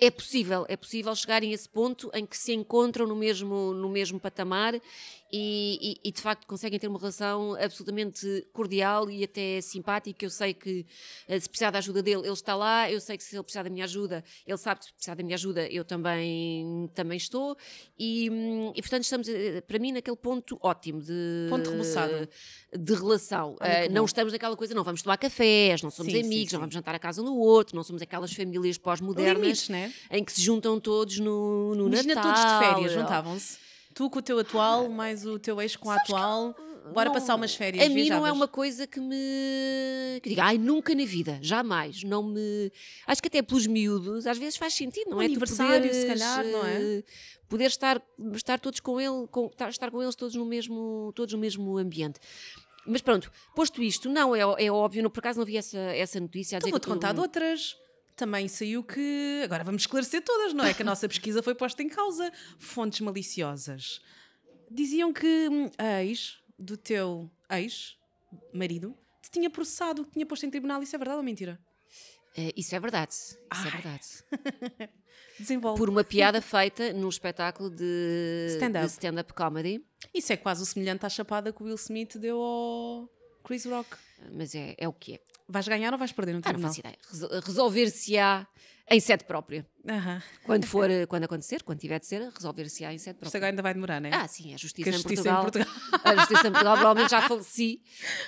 É possível, é possível chegarem a esse ponto em que se encontram no mesmo, no mesmo patamar e, e, e, de facto conseguem ter uma relação absolutamente cordial e até simpática. Eu sei que eh, se precisar da ajuda dele, ele está lá. Eu sei que se ele precisar da minha ajuda, ele sabe que se precisar da minha ajuda, eu também, também estou. E, hum, e portanto, estamos, eh, para mim, naquele ponto ótimo de, ponto de relação. Ah, não estamos naquela coisa, não vamos tomar cafés, não somos sim, amigos, sim, sim. não vamos jantar a casa um do outro, não somos aquelas famílias pós-modernas né? em que se juntam todos no, no Imagina Natal. todos de férias, juntavam-se. Tu com o teu atual, mais o teu ex com o atual. Bora não, passar umas férias. A mim não é uma coisa que me. que diga, ai, nunca na vida, jamais. Não me. Acho que até pelos miúdos, às vezes faz sentido, não um é? Aniversário, poderes, se calhar, não é? Eh, poder estar, estar todos com ele, com, estar com eles todos no mesmo, todos no mesmo ambiente. Mas pronto, posto isto, não, é, é óbvio, não, por acaso não vi essa, essa notícia. A então dizer vou-te contar de outras também saiu que. Agora vamos esclarecer todas, não é? Que a nossa pesquisa foi posta em causa. Fontes maliciosas. Diziam que hum, a ex do teu ex-marido te tinha processado, tinha posto em tribunal. Isso é verdade ou mentira? Uh, isso é verdade. Isso é Ai. é verdade. Desenvolve. Por uma piada feita num espetáculo de stand-up stand comedy. Isso é quase o semelhante à chapada que o Will Smith deu ao Chris Rock. Mas é, é o que é. Vais ganhar ou vais perder no tenho Ah, não ideia. Resolver-se-á em sede própria. Quando for, eh, quando acontecer, quando tiver de ser, resolver-se-á em sede própria. Isto agora ainda vai demorar, não é? Ah, sim, a justiça, a justiça em, Portugal, em Portugal. a justiça em Portugal, provavelmente já faleci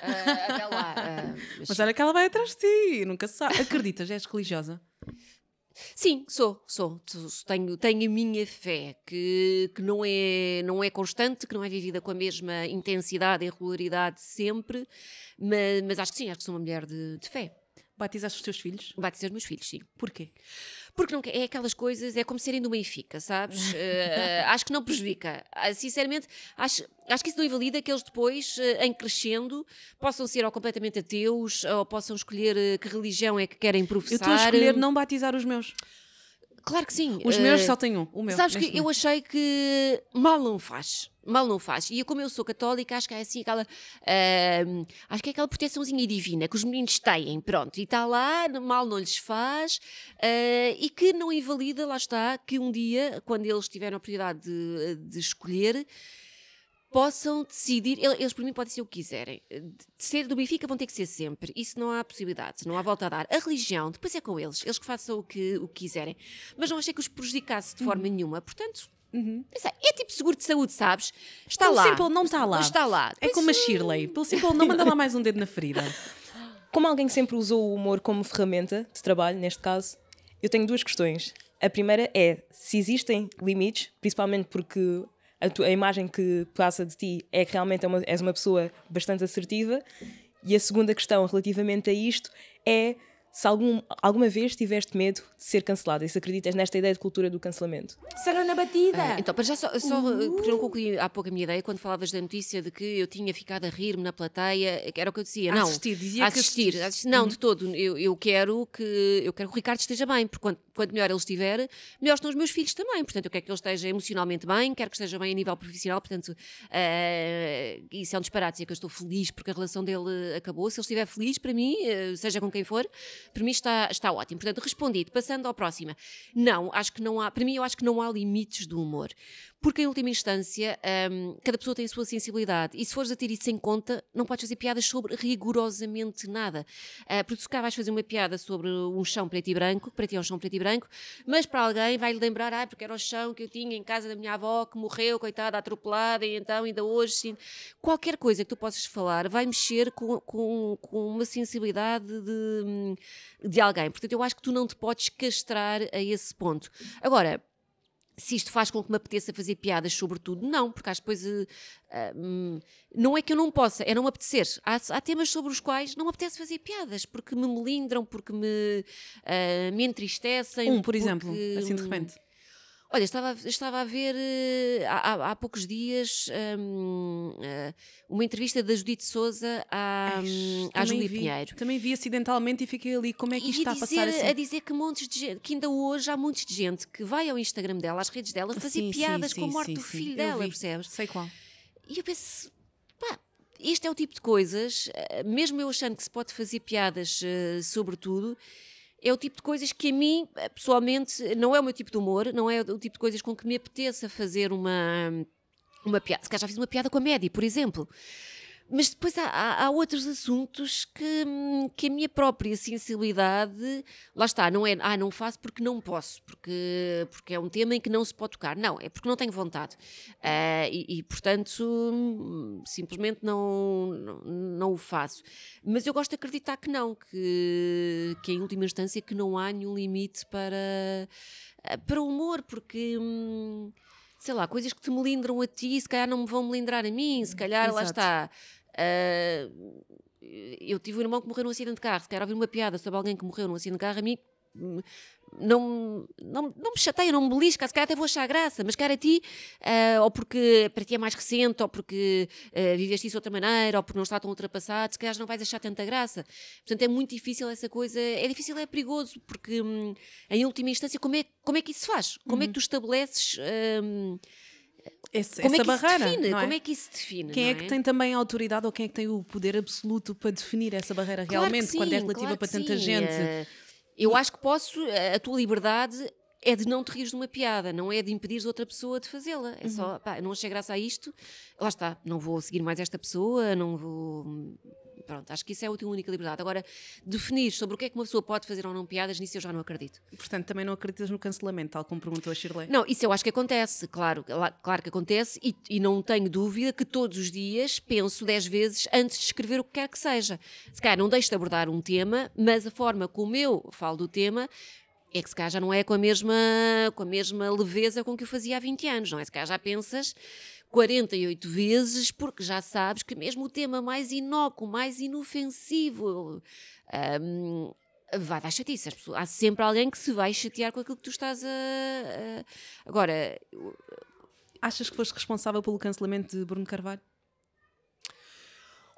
uh, até lá. Uh, mas... mas olha que ela vai atrás de ti, nunca se sabe. Acreditas, és religiosa? Sim, sou, sou, tenho, tenho a minha fé que, que não, é, não é constante, que não é vivida com a mesma intensidade e regularidade sempre, mas, mas acho que sim, acho que sou uma mulher de, de fé. Batizaste os teus filhos? Batizei os meus filhos, sim. Porquê? Porque não, é aquelas coisas, é como serem do Benfica, sabes? Uh, acho que não prejudica. Ah, sinceramente, acho, acho que isso não invalida que eles depois, eh, em crescendo, possam ser ou completamente ateus ou possam escolher eh, que religião é que querem professar. Eu estou a escolher não batizar os meus. Claro que sim. Os meus eh, só têm um. O meu, sabes que momento. eu achei que mal não faz. Mal não faz. E como eu sou católica, acho que é assim aquela. Uh, acho que é aquela proteçãozinha divina que os meninos têm, pronto. E está lá, mal não lhes faz. Uh, e que não invalida, lá está, que um dia, quando eles tiverem a oportunidade de, de escolher possam decidir, eles por mim podem ser o que quiserem. De ser do Benfica vão ter que ser sempre. Isso não há possibilidade, não há volta a dar. A religião, depois é com eles, eles que façam o que, o que quiserem. Mas não achei que os prejudicasse de forma uhum. nenhuma, portanto. Uhum. É tipo seguro de saúde, sabes? Está pelo lá. Simple não está lá. Está lá. É pois como a Shirley. Pelo Simple não manda lá mais um dedo na ferida. Como alguém que sempre usou o humor como ferramenta de trabalho, neste caso, eu tenho duas questões. A primeira é se existem limites, principalmente porque a, a imagem que passa de ti é que realmente é uma, és uma pessoa bastante assertiva. E a segunda questão relativamente a isto é se algum, alguma vez tiveste medo de ser cancelada e se acreditas nesta ideia de cultura do cancelamento? Será na batida! Ah, então, para já só, só eh, uh. porque não concluí há pouco a minha ideia, quando falavas da notícia de que eu tinha ficado a rir-me na plateia, era o que eu dizia. Não, assistir, dizia assistir, que assistir. Não, uhum. de todo. Eu, eu, quero que, eu quero que o Ricardo esteja bem, porque quanto, quanto melhor ele estiver, melhor estão os meus filhos também. Portanto, eu quero que ele esteja emocionalmente bem, quero que esteja bem a nível profissional. Portanto, uh, isso é um disparate. Dizer que eu estou feliz porque a relação dele acabou. Se ele estiver feliz, para mim, uh, seja com quem for para mim está, está ótimo. Portanto, respondido. Passando ao próximo. Não, acho que não há, para mim eu acho que não há limites do humor. Porque, em última instância, um, cada pessoa tem a sua sensibilidade. E se fores a ter isso em conta, não podes fazer piadas sobre rigorosamente nada. Uh, porque se cá vais fazer uma piada sobre um chão preto e branco, para ti é um chão preto e branco, mas para alguém vai-lhe lembrar, ah, porque era o chão que eu tinha em casa da minha avó, que morreu, coitada, atropelada, e então ainda hoje. Sim. Qualquer coisa que tu possas falar vai mexer com, com, com uma sensibilidade de, hum, de alguém. Portanto, eu acho que tu não te podes castrar a esse ponto. Agora, se isto faz com que me apeteça fazer piadas sobre tudo. Não, porque acho depois. Uh, não é que eu não possa, é não me apetecer. Há, há, temas sobre os quais não me apetece fazer piadas, porque me melindram, porque me, uh, me entristecem. Um, por porque, exemplo, assim de repente. Hum, Olha, estava, estava a ver uh, há, há, poucos dias um, uh, eh, uma entrevista da Judite Souza à, Eish, hum, à Júlia Pinheiro. Também vi acidentalmente e fiquei ali, como é que isto e está dizer, a passar assim? a dizer que montes de gente, que ainda hoje há muitos de gente que vai ao Instagram dela, às redes dela, fazer sim, piadas sim, com a morte sim, do filho dela, percebes? Sei qual. E eu penso, pá, este é o tipo de coisas, eh, mesmo eu achando que se pode fazer piadas uh, sobre tudo, é o tipo de coisas que a mim, eh, pessoalmente, não é o meu tipo de humor, não é o tipo de coisas com que me apeteça fazer uma, hum, uma piada. Se calhar já fiz uma piada com a Maddie, por exemplo. Mas depois há, há, há, outros assuntos que, que a minha própria sensibilidade, lá está, não é, ah, não faço porque não posso, porque, porque é um tema em que não se pode tocar. Não, é porque não tenho vontade. Uh, e, e, portanto, simplesmente não, não, não o faço. Mas eu gosto de acreditar que não, que, que em última instância que não há nenhum limite para, para o humor, porque... Hum, sei lá, coisas que te melindram a ti, se calhar não me vão melindrar a mim, se calhar Exato. lá está. Uh, eu tive um irmão que morreu num acidente de carro. Se calhar ouvir uma piada sobre alguém que morreu num acidente de carro, a mim hum, não, não, não me chateia, não me belisca, se calhar até vou achar graça, mas cara a ti, uh, ou porque para ti é mais recente, ou porque uh, viveste isso de outra maneira, ou porque não está tão ultrapassado, se calhar não vais achar tanta graça. Portanto, é muito difícil essa coisa, é difícil, é perigoso, porque um, em última instância, como é, como é que isso se faz? Como uhum. é que uhum. tu estabeleces. Um, esse, como é essa é barreira. Define? É? Como é que isso define? Quem é? é? que é? tem também a autoridade ou quem é que tem o poder absoluto para definir essa barreira claro realmente, sim, quando é relativa claro para tanta sim. gente? Eh, eu acho que posso, eh, a tua liberdade é de não te rires de uma piada, não é de impedir outra pessoa de fazê-la. É uhum. só, pá, não achei graça a isto, lá está, não vou seguir mais esta pessoa, não vou hum, Pronto, acho que isso é a última única liberdade. Agora, definir sobre o que é que uma pessoa pode fazer ou não piadas, nisso eu já não acredito. Portanto, também não acreditas no cancelamento, tal como perguntou a Shirley? Não, isso eu acho que acontece, claro, claro que acontece, e, e não tenho dúvida que todos os dias penso dez vezes antes de escrever o que quer que seja. Se calhar não deixo de abordar um tema, mas a forma como eu falo do tema é que se calhar já não é com a mesma, com a mesma leveza com que eu fazia há 20 anos, não é? Se calhar já pensas 48 vezes, porque já sabes que mesmo o tema mais inócuo, mais inofensivo, um, vai dar chatice. Pessoas, há sempre alguém que se vai chatear com aquilo que tu estás a. a agora. Achas que foste responsável pelo cancelamento de Bruno Carvalho?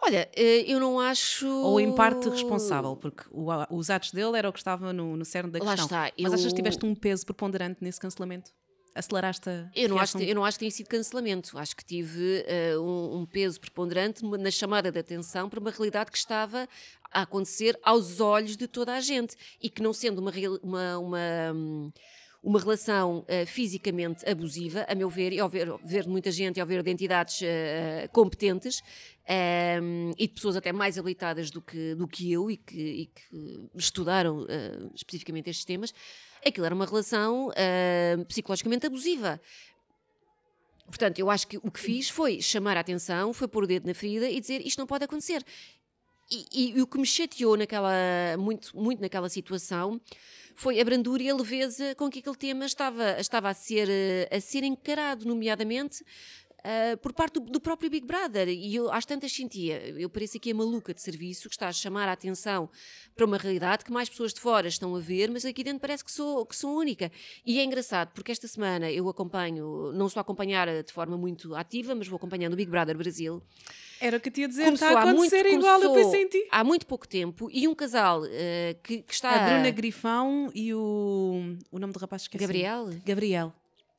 Olha, eh, eu não acho. Ou em parte responsável, porque os atos dele era o que estava no, no cerne da questão. Lá está. Eu... Mas achas que tiveste um peso preponderante nesse cancelamento? aceleraste a. Eu não, acho, eu não acho que tenha sido cancelamento. Acho que tive uh, um, um, peso preponderante na chamada de atenção para uma realidade que estava a acontecer aos olhos de toda a gente e que, não sendo uma. uma, uma hum, uma relação uh, fisicamente abusiva, a meu ver, e ao ver, ver muita gente, e ao ver de entidades uh, eh, competentes, um, e de pessoas até mais habilitadas do que, do que eu e que, e que estudaram uh, especificamente estes temas, aquilo era uma relação uh, psicologicamente abusiva. Portanto, eu acho que o que fiz foi chamar a atenção, foi pôr o dedo na ferida e dizer isto não pode acontecer. E, e, e, o que me chateou naquela, muito, muito naquela situação foi a brandura e a leveza com que aquele tema estava, estava a, ser, ah, a ser encarado, nomeadamente uh, por parte do, do, próprio Big Brother. E eu, às tantas, sentia, eu pareço aqui é maluca de serviço, que está a chamar a atenção para uma realidade que mais pessoas de fora estão a ver, mas aqui dentro parece que sou, que sou única. E é engraçado, porque esta semana eu acompanho, não estou a acompanhar de forma muito ativa, mas vou acompanhando o Big Brother Brasil. Era o que eu tinha a dizer, começou, está a acontecer muito, igual, começou, eu pensei em ti. Há muito pouco tempo, e um casal uh, que, que, está... A Bruna Grifão e o... o nome do rapaz esqueci. Gabriel? Gabriel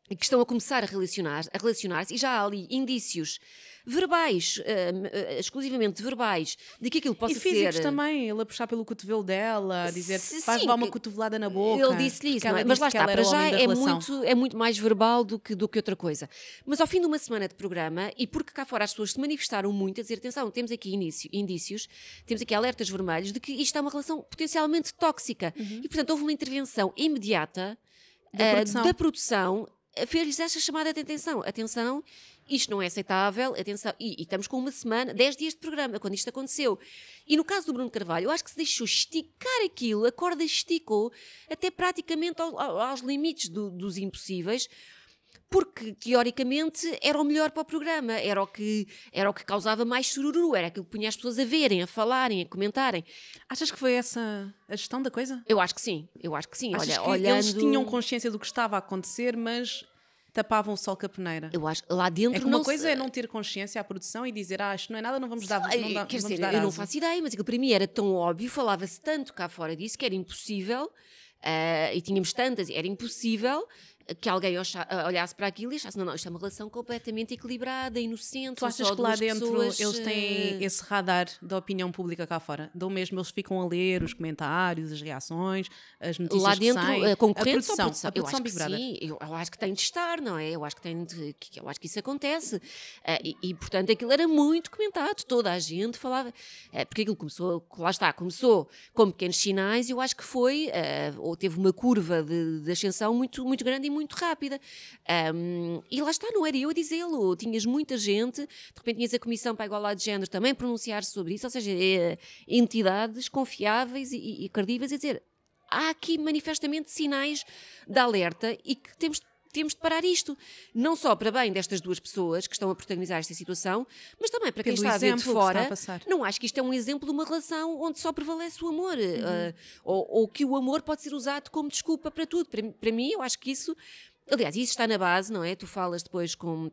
que estão a começar a relacionar-se a relacionar e já há ali indícios verbais, uh, uh, exclusivamente verbais, de que aquilo possa e físicos ser... Ah, também, ele a puxar pelo cotovelo dela, a dizer faz levar uma cotovelada na boca. Ele disse-lhe isso, é? mas lá está, para já é muito, é muito mais verbal do que, do que outra coisa. Mas ao fim de uma semana de programa, e porque cá fora as pessoas se manifestaram muito a dizer, atenção, temos aqui início, indícios, temos aqui alertas vermelhos de que isto é uma relação potencialmente tóxica. Uhum. E portanto houve uma intervenção imediata da ah, produção, uh, da produção fez-lhes esta chamada de atenção. Atenção, isto não é aceitável, atenção. E, e, estamos com uma semana, 10 dias de programa, quando isto aconteceu. E no caso do Bruno Carvalho, eu acho que se deixou esticar aquilo, a corda esticou até praticamente ao, aos limites do, dos impossíveis porque teoricamente era o melhor para o programa, era o que, era o que causava mais sururu, era aquilo que punha as pessoas a verem, a falarem, a comentarem. Achas que foi essa a gestão da coisa? Eu acho que sim, eu acho que sim. Achas Olha, que olhando... Eles tinham consciência do que estava a acontecer, mas tapavam o sol com a peneira. Eu acho lá dentro. É que uma não coisa se... é não ter consciência à produção e dizer, ah, isto não é nada, não vamos dar. Não dá, Quer dizer, eu asa. não faço ideia, mas aquilo para mim era tão óbvio, falava-se tanto cá fora disso que era impossível. Uh, e tínhamos tantas, era impossível que alguém ah, olhasse para aquilo e achasse, não, não, isto é uma relação completamente equilibrada, inocente. Tu achas que lá dentro pessoas... eles têm eh, esse radar da opinião pública cá fora? Dão mesmo, eles ficam a ler os comentários, as reações, as notícias Lá dentro, saem, eh, a concorrência. produção, produção? produção eu acho que sim, eu, eu, acho que tem de estar, não é? Eu acho que, tem de, eu acho que isso acontece. Eh, e, e portanto, aquilo era muito comentado, toda a gente falava, porque aquilo começou, lá está, começou com pequenos sinais e eu acho que foi, ou teve uma curva de, de ascensão muito, muito grande muito rápida. Um, e lá está, não era eu a dizê-lo. Tinhas muita gente, de repente tinhas a Comissão para a Igualdade de Género também pronunciar sobre isso, ou seja, é, entidades confiáveis e, e, e credíveis a dizer há aqui manifestamente sinais de alerta e que temos de temos de parar isto. Não só para bem destas duas pessoas que estão a protagonizar esta situação, mas também para quem Pelo está a ver de fora. Não acho que isto é um exemplo de uma relação onde só prevalece o amor. Eh, uhum. Uh, ou, ou, que o amor pode ser usado como desculpa para tudo. Para, para mim, eu acho que isso. Aliás, isso está na base, não é? Tu falas depois com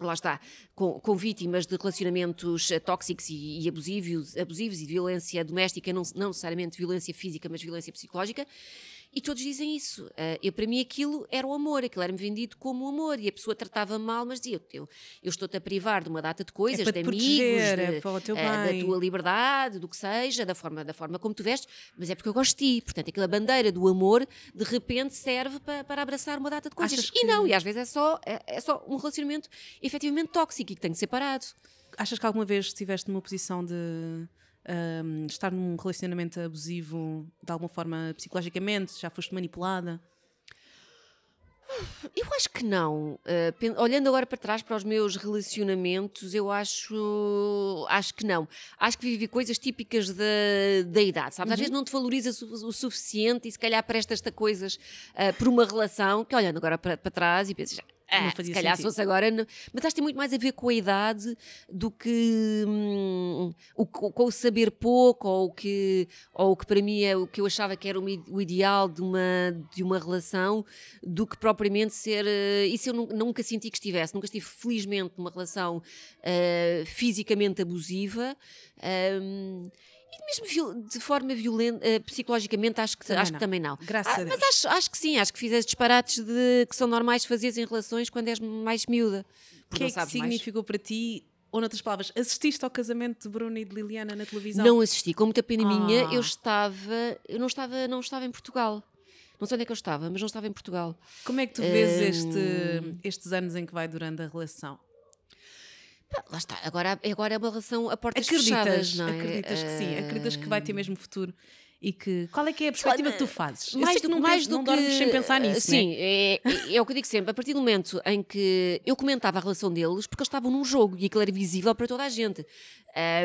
lá está, com, com, vítimas de relacionamentos eh, tóxicos e, e, abusivos, abusivos e de violência doméstica, não, não necessariamente violência física, mas violência psicológica, e todos dizem isso. Eh, eu, para mim aquilo era o amor, aquilo era-me vendido como amor e a pessoa tratava mal, mas dizia: eu, eu estou-te a privar de uma data de coisas, é de amigos, proteger, de, é eh, da tua liberdade, do que seja, da forma, da forma como tu vestes, mas é porque eu gosto de ti. Portanto, aquela bandeira do amor de repente serve para, para abraçar uma data de coisas. E não, e às vezes é só, é, é só um relacionamento efetivamente tóxico e que tem que ser parado. Achas que alguma vez estiveste numa posição de um, estar num relacionamento abusivo de alguma forma psicologicamente? Já foste manipulada? Eu acho que não. Uh, olhando agora para trás para os meus relacionamentos, eu acho acho que não. Acho que vivi coisas típicas da, da idade, sabes? Às uhum. vezes não te valorizas o, o, suficiente e se calhar prestas-te coisas uh, por uma relação que olhando agora para, para trás e pensas, ah, não fazia se calhar sentido. se fosse agora. Não... Mas acho que tem muito mais a ver com a idade do que hum, o, com o saber pouco ou o que, ou o que para mim é o que eu achava que era o ideal de uma, de uma relação do que propriamente ser. Eh, isso eu nunca senti que estivesse. Nunca estive, felizmente, numa relação uh, fisicamente abusiva. Um, e mesmo de forma violenta, eh, psicologicamente, acho que também acho não. Que também não. Graças ah, a Deus. Mas acho, acho que sim, acho que fizeste disparates de, que são normais fazeres em relações quando és mais miúda. O que é que significou para ti ou noutras palavras, assististe ao casamento de Bruno e de Liliana na televisão? Não assisti, com muita pena ah. minha, eu estava, eu não estava, não estava em Portugal. Não sei onde é que eu estava, mas não estava em Portugal. Como é que tu um... vês hum. este, estes anos em que vai durando a relação? Lá está, agora, agora é uma relação a portas acreditas, fechadas, não é? Acreditas que sim, acreditas que vai ter mesmo futuro e que qual é que é a perspectiva que tu fazes? Mais do que não, mais penso, do não dormes sem pensar nisso. É? Sim, né? é, é, é, o que eu digo sempre. A partir do momento em que eu comentava a relação deles, porque eles estavam num jogo e aquilo era visível para toda a gente.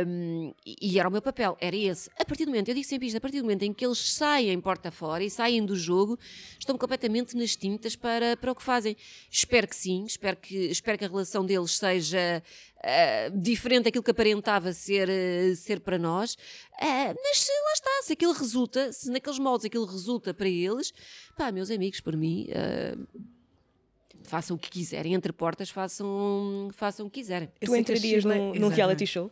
Um, e era o meu papel, era esse. A partir do momento, eu digo sempre isto, a partir do momento em que eles saem porta fora e saem do jogo, estão completamente nas tintas para, para o que fazem. Espero que sim, espero que, espero que a relação deles seja eh, diferente daquilo que aparentava ser, eh, ser para nós. Uh, mas se lá está, se aquilo resulta, se naqueles moldes aquilo resulta para eles, pá, meus amigos, por mim. Façam o que quiserem, entre portas façam, façam o que quiserem. Tu entrarias num, num reality show?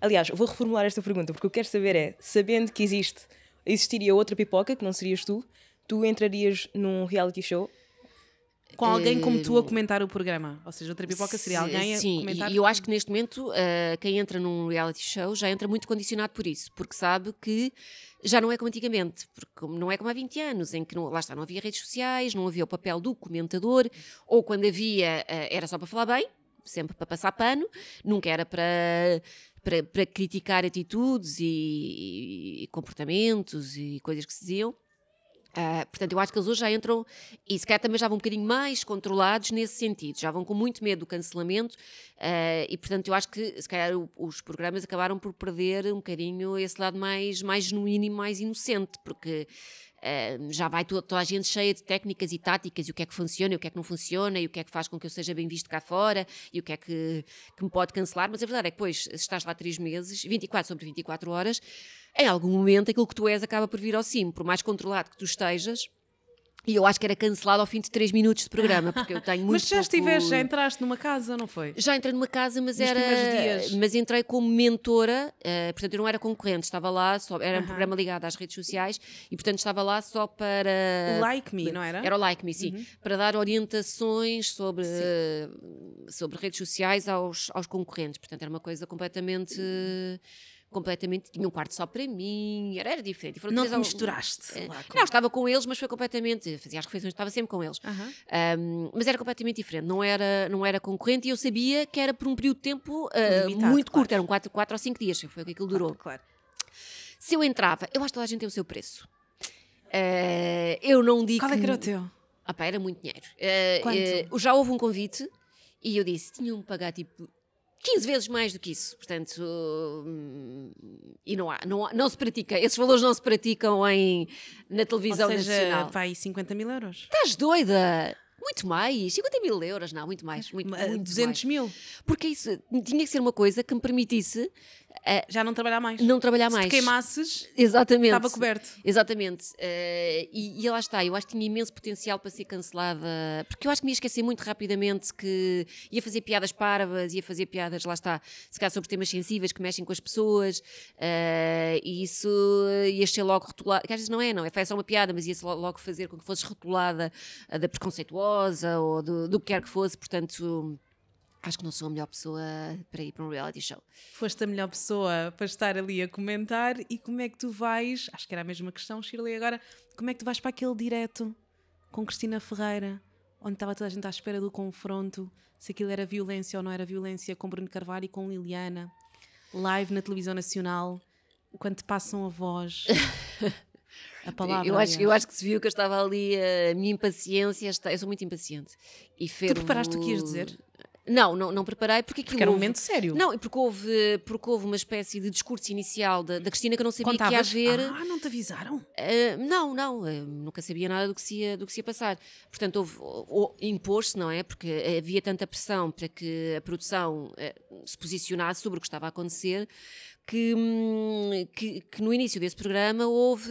Aliás, vou reformular esta pergunta, porque o que quero saber é: sabendo que existe, existiria outra pipoca que não serias tu, tu entrarias num reality show com alguém como tu a ehm, comentar o programa. Ou seja, outra pipoca seria alguém sim, a comentar. Sim, e eu acho que neste momento uh, quem entra num reality show já entra muito condicionado por isso, porque sabe que já não é como antigamente, porque não é como há 20 anos, em que não, lá está, não havia redes sociais, não havia o papel do comentador, ou quando havia, uh, era só para falar bem, sempre para passar pano, nunca era para, para, para criticar atitudes e, e comportamentos e coisas que se diziam. Uh, portanto, eu acho que eles hoje já entram, e se calhar também já vão um bocadinho mais controlados nesse sentido, já vão com muito medo do cancelamento, uh, e portanto, eu acho que se calhar o, os programas acabaram por perder um bocadinho esse lado mais, mais genuíno e mais inocente, porque uh, já vai toda, toda, a gente cheia de técnicas e táticas, e o que é que funciona, e o que é que não funciona, e o que é que faz com que eu seja bem visto cá fora, e o que é que, que me pode cancelar, mas a verdade é que, pois, se estás lá 3 meses, 24 sobre 24 horas em algum momento aquilo que tu és acaba por vir ao cimo, por mais controlado que tu estejas. E eu acho que era cancelado ao fim de 3 minutos de programa, porque eu tenho muito Mas já pouco... estiveste, já entraste numa casa, não foi? Já entrei numa casa, mas Nos era. Mas entrei como mentora, uh, portanto eu não era concorrente, estava lá, só, era uh -huh. um programa ligado às redes sociais e portanto estava lá só para. O Like Me, não era? Era o Like Me, sim. Uh uhum. -huh. Para dar orientações sobre, eh, sobre redes sociais aos, aos concorrentes. Portanto era uma coisa completamente completamente. Tinha um quarto só para mim, era, era diferente. Foram não te misturaste? É. lá, Não, estava com eles, mas foi completamente. Fazia as refeições, estava sempre com eles. Um, mas era completamente diferente, não era, não era concorrente e eu sabia que era por um período de tempo uh, Limitado, muito curto, claro. eram 4, quatro ou 5 dias, foi o que aquilo durou. Ah, claro, Se eu entrava, eu acho que toda a gente tem o seu preço. Uh, eu não digo. Qual é que era o teu? Ah, pá, era muito dinheiro. Uh, já houve um convite e eu disse: tinham-me pagar tipo 15 vezes mais do que isso. Portanto, hum, e não há, não, há, não se pratica. Esses valores não se praticam em, na televisão Ou seja, nacional. Vai 50 mil euros. Estás doida? Muito mais, 50 mil euros, não, muito mais. Muito, muito 200 eh, mais. mil. Porque isso tinha que ser uma coisa que me permitisse é, já não trabalhar mais. Não trabalhar Se mais. Se queimasses, Exatamente. estava coberto. Exatamente. Uh, e, e lá está, eu acho que tinha imenso potencial para ser cancelada, porque eu acho que me ia esquecer muito rapidamente que ia fazer piadas parvas, ia fazer piadas, lá está, se calhar sobre temas sensíveis que mexem com as pessoas, uh, e isso ia ser logo rotulada, que às vezes não é, não, é só uma piada, mas ia-se logo fazer com que fosses rotulada da preconceituosa ou do, do que quer que fosse, portanto acho que não sou a melhor pessoa para ir para um reality show. Foste a melhor pessoa para estar ali a comentar e como é que tu vais, acho que era a mesma questão, Shirley, agora, como é que tu vais para aquele direto com Cristina Ferreira, onde estava toda a gente à espera do confronto, se aquilo era violência ou não era violência, com Bruno Carvalho e com Liliana, live na televisão nacional, quando te passam a voz... A palavra, eu, acho, eu acho que se viu que eu estava ali, eh, a minha impaciência, eu sou muito impaciente. E fervo... Tu preparaste o que ias dizer? Não, não, não preparei porque aquilo. Porque era um houve... momento sério. Não, e porque houve, porque houve uma espécie de discurso inicial da, da Cristina que eu não sabia Contavas? que ia haver. Ah, não te avisaram? Uh, não, não, uh, nunca sabia nada do que se ia, do que se ia passar. Portanto, houve, impôs-se, não é? Porque havia tanta pressão para que a produção uh, se posicionasse sobre o que estava a acontecer que, hum, que, que, no início desse programa houve.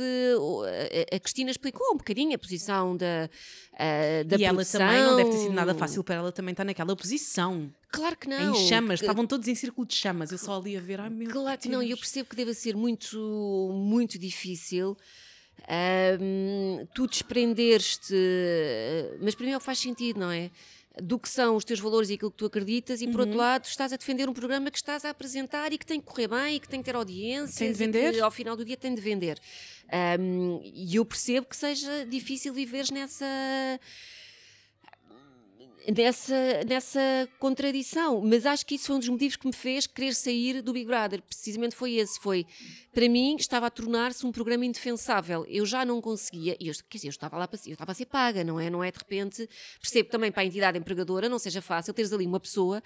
A Cristina explicou um bocadinho a posição da, a, ah, da e produção. ela também não deve ter sido nada fácil para ela também estar naquela posição. Claro que não. Em chamas, que, estavam todos em círculo de chamas, eu só ali a ver, ai meu Claro Deus. que não, e eu percebo que deva ser muito, muito difícil. Um, tu desprenderes-te, mas para mim é o que faz sentido, não é? do que são os teus valores e aquilo que tu acreditas, e por uhum. outro lado, estás a defender um programa que estás a apresentar e que tem que correr bem e que tem que ter audiência. e vender? Que, ao final do dia tem de vender. Um, e eu percebo que seja difícil viveres nessa nessa, nessa contradição. Mas acho que isso foi um dos motivos que me fez querer sair do Big Brother. Precisamente foi esse. Foi, para mim, estava a tornar-se um programa indefensável. Eu já não conseguia, e eu, quer dizer, eu estava lá para, eu estava a ser paga, não é? Não é de repente, percebo também para a entidade empregadora, não seja fácil teres ali uma pessoa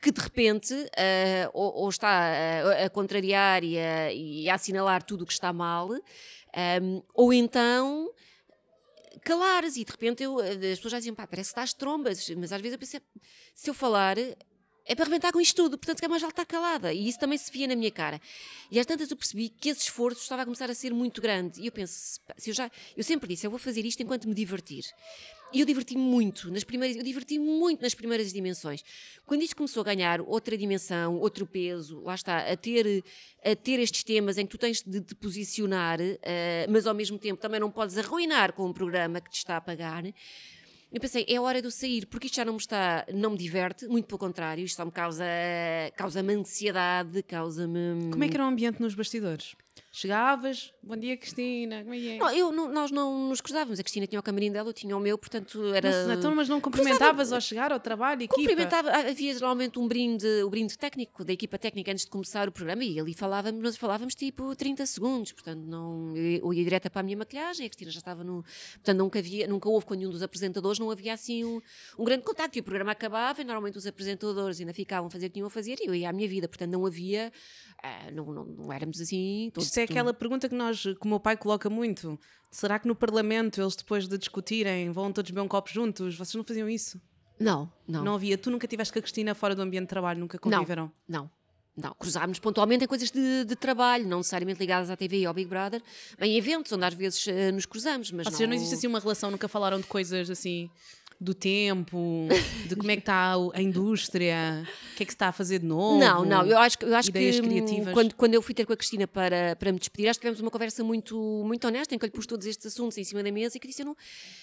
que de repente uh, ou, ou, está a, a contrariar e a, e a assinalar tudo o que está mal, um, ehm, ou então calares e de repente eu, eh, as pessoas já diziam, pá, parece que estás trombas, mas às vezes eu pensei, se eu falar é para arrebentar com isto tudo, portanto, é mais vale estar calada. E isso também se via na minha cara. E às tantas eu percebi que esse esforço estava a começar a ser muito grande. E eu penso, se eu já, eu sempre disse, eu vou fazer isto enquanto me divertir. E eu diverti-me muito nas primeiras, eu diverti muito nas primeiras dimensões. Quando isto começou a ganhar outra dimensão, outro peso, lá está, a ter, a ter estes temas em que tu tens de te posicionar, uh, mas ao mesmo tempo também não podes arruinar com um programa que te está a pagar. Eu pensei, é hora de eu sair, porque isto já não me está, não me diverte, muito pelo contrário, isto só me causa, causa-me ansiedade, causa-me... Como é que era o ambiente nos bastidores? Chegavas, bom dia Cristina, como é que é? Não, eu, não, nós não nos cruzávamos, a Cristina tinha o camarim dela, eu tinha o meu, portanto era... então, mas não cumprimentavas ao chegar ao trabalho, equipa? Cumprimentava, havia geralmente um brinde, o brinde técnico, da equipa técnica antes de começar o programa e ali falávamos, nós falávamos tipo 30 segundos, portanto não, eu ia direta para a minha maquilhagem, a Cristina já estava no... Portanto nunca, havia, nunca houve com nenhum dos apresentadores, não havia assim um, um grande contato e o programa acabava e normalmente os apresentadores ainda ficavam a fazer o que tinham a fazer e eu ia à minha vida, portanto não havia, ah, não, não, não éramos assim todos isto é aquela pergunta que nós, que o meu pai coloca muito. Será que no Parlamento eles depois de discutirem vão todos beber um copo juntos? Vocês não faziam isso? Não, não. Não havia. Tu nunca tiveste com a Cristina fora do ambiente de trabalho, nunca conviveram? Não, não. Não, cruzámos pontualmente em coisas de, de, trabalho, não necessariamente ligadas à TV e ao Big Brother, em eventos onde às vezes uh, nos cruzamos, mas Ou não... seja, não existe assim uma relação, nunca falaram de coisas assim do tempo, de como é que está a indústria, o que é que se está a fazer de novo. Não, não, eu acho, eu acho ideias que hum, criativas. Quando, quando eu fui ter com a Cristina para, para me despedir, acho que tivemos uma conversa muito, muito honesta em que eu lhe pus todos estes assuntos em cima da mesa e que disse: eu não,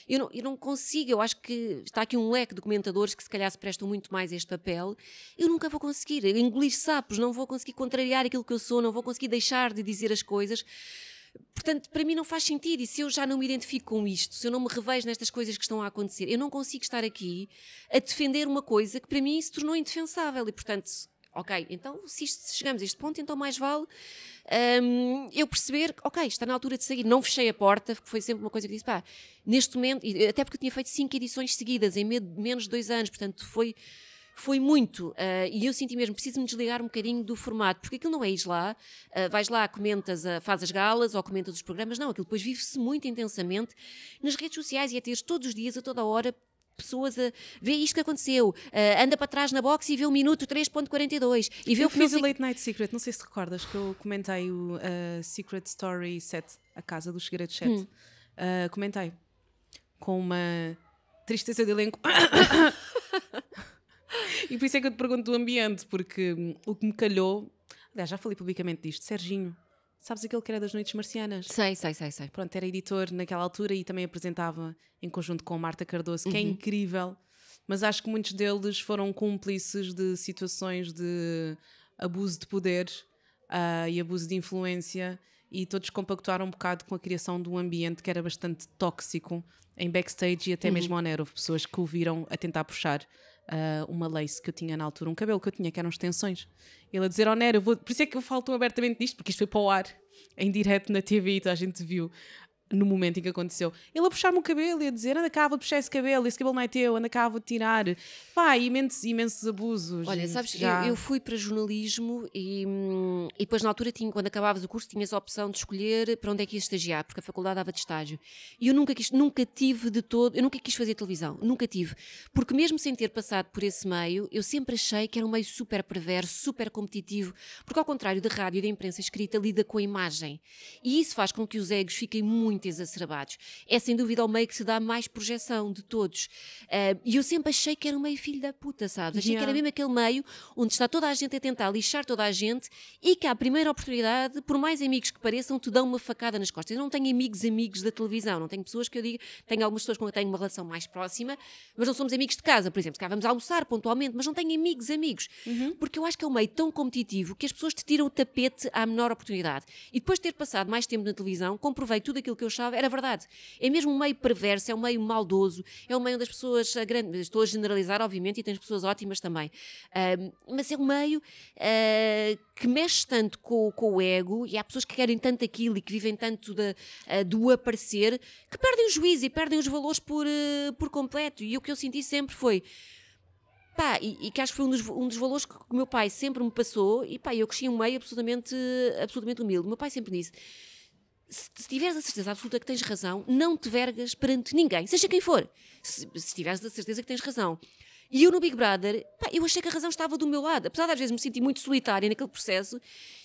eu, não, eu não consigo, eu acho que está aqui um leque de comentadores que se calhar se prestam muito mais a este papel. Eu nunca vou conseguir engolir sapos, não vou conseguir contrariar aquilo que eu sou, não vou conseguir deixar de dizer as coisas Portanto, para mim não faz sentido. E se eu já não me identifico com isto, se eu não me revejo nestas coisas que estão a acontecer, eu não consigo estar aqui a defender uma coisa que para mim se tornou indefensável. E, portanto, ok, então se, isto, se chegamos a este ponto, então mais vale um, eu perceber, ok, está na altura de sair. Não fechei a porta, porque foi sempre uma coisa que disse, pá, neste momento, até porque eu tinha feito cinco edições seguidas, em menos de dois anos, portanto foi foi muito. Uh, e eu senti mesmo, preciso me desligar um bocadinho do formato, porque aquilo não é ir lá, uh, vais lá, comentas, a, galas ou comentas os programas, não, aquilo depois vive-se muito intensamente nas redes sociais e é ter todos os dias, a toda hora, pessoas a ver isto que aconteceu, uh, anda para trás na box e vê o minuto 3.42 e vê eu o que fiz o Late Night Secret, não sei se recordas que eu comentei o uh, Secret Story 7, a casa dos segredos 7. Hum. Uh, comentei com uma tristeza de elenco e por isso é que eu te pergunto do ambiente, porque hum, o que me calhou. Aliás, já falei publicamente disto. Serginho, sabes aquele que era das Noites Marcianas? Sei, sei, sei, sei. Pronto, era editor naquela altura e também apresentava em conjunto com Marta Cardoso, uhum. que é uhum. incrível. Mas acho que muitos deles foram cúmplices de situações de abuso de poder uh, ah, e abuso de influência e todos compactuaram um bocado com a criação de um ambiente que era bastante tóxico em backstage e até uhum. mesmo on air. Houve pessoas que o viram a tentar puxar uh, uma lace que eu tinha na altura, um cabelo que eu tinha, que eram extensões. Ele a dizer, oh Nero, por isso é que eu falo tão abertamente disto, porque isto foi para o ar, em direto na TV, e então a gente viu no momento em que aconteceu, ele a puxar-me o cabelo e a dizer: anda cá, vou puxar esse cabelo, esse cabelo não é teu, anda cá, vou tirar. Pá, imensos, imensos abusos. Olha, sabes, eu, eu, fui para jornalismo e, hum, e depois na altura, tinha, quando acabavas o curso, tinhas a opção de escolher para onde é que ias estagiar, porque a faculdade dava de estágio. E eu nunca, quis, nunca tive de todo, eu nunca quis fazer televisão, nunca tive. Porque mesmo sem ter passado por esse meio, eu sempre achei que era um meio super perverso, super competitivo, porque ao contrário da rádio e da imprensa escrita, lida com a imagem. E isso faz com que os egos fiquem muito muito exacerbados. É sem dúvida o meio que se dá mais projeção de todos. Ah, e uh, eu sempre achei que era um meio filho da puta, sabes? Achei yeah. que era mesmo aquele meio onde está toda a gente a tentar lixar toda a gente e que à primeira oportunidade, por mais amigos que pareçam, te dão uma facada nas costas. Eu não tenho amigos amigos da televisão, não tenho pessoas que eu diga, tenho algumas pessoas com quem tenho uma relação mais próxima, mas não somos amigos de casa, por exemplo, se cá vamos almoçar pontualmente, mas não tenho amigos amigos, uhum. porque eu acho que é um meio tão competitivo que as pessoas te tiram o tapete à menor oportunidade. E depois de ter passado mais tempo na televisão, comprovei tudo aquilo que eu achava, era verdade. É mesmo um meio perverso, é um meio maldoso, é um meio onde as pessoas, a estou a generalizar, obviamente, e tens pessoas ótimas também, uh, mas é um meio uh, que mexe tanto com, com, o ego e há pessoas que querem tanto aquilo e que vivem tanto de, uh, ah, do aparecer que perdem o juízo e perdem os valores por, ah, por completo. E o que eu senti sempre foi. Pá, e, e, que acho que foi um dos, um dos valores que o meu pai sempre me passou, e pá, eu cresci um meio absolutamente, absolutamente humilde. O meu pai sempre disse: se, tiveres a certeza absoluta que tens razão, não te vergas perante ninguém, seja quem for. Se, se tiveres a certeza que tens razão. E eu no Big Brother, pá, eu achei que a razão estava do meu lado. Apesar de às vezes me sentir muito solitária naquele processo,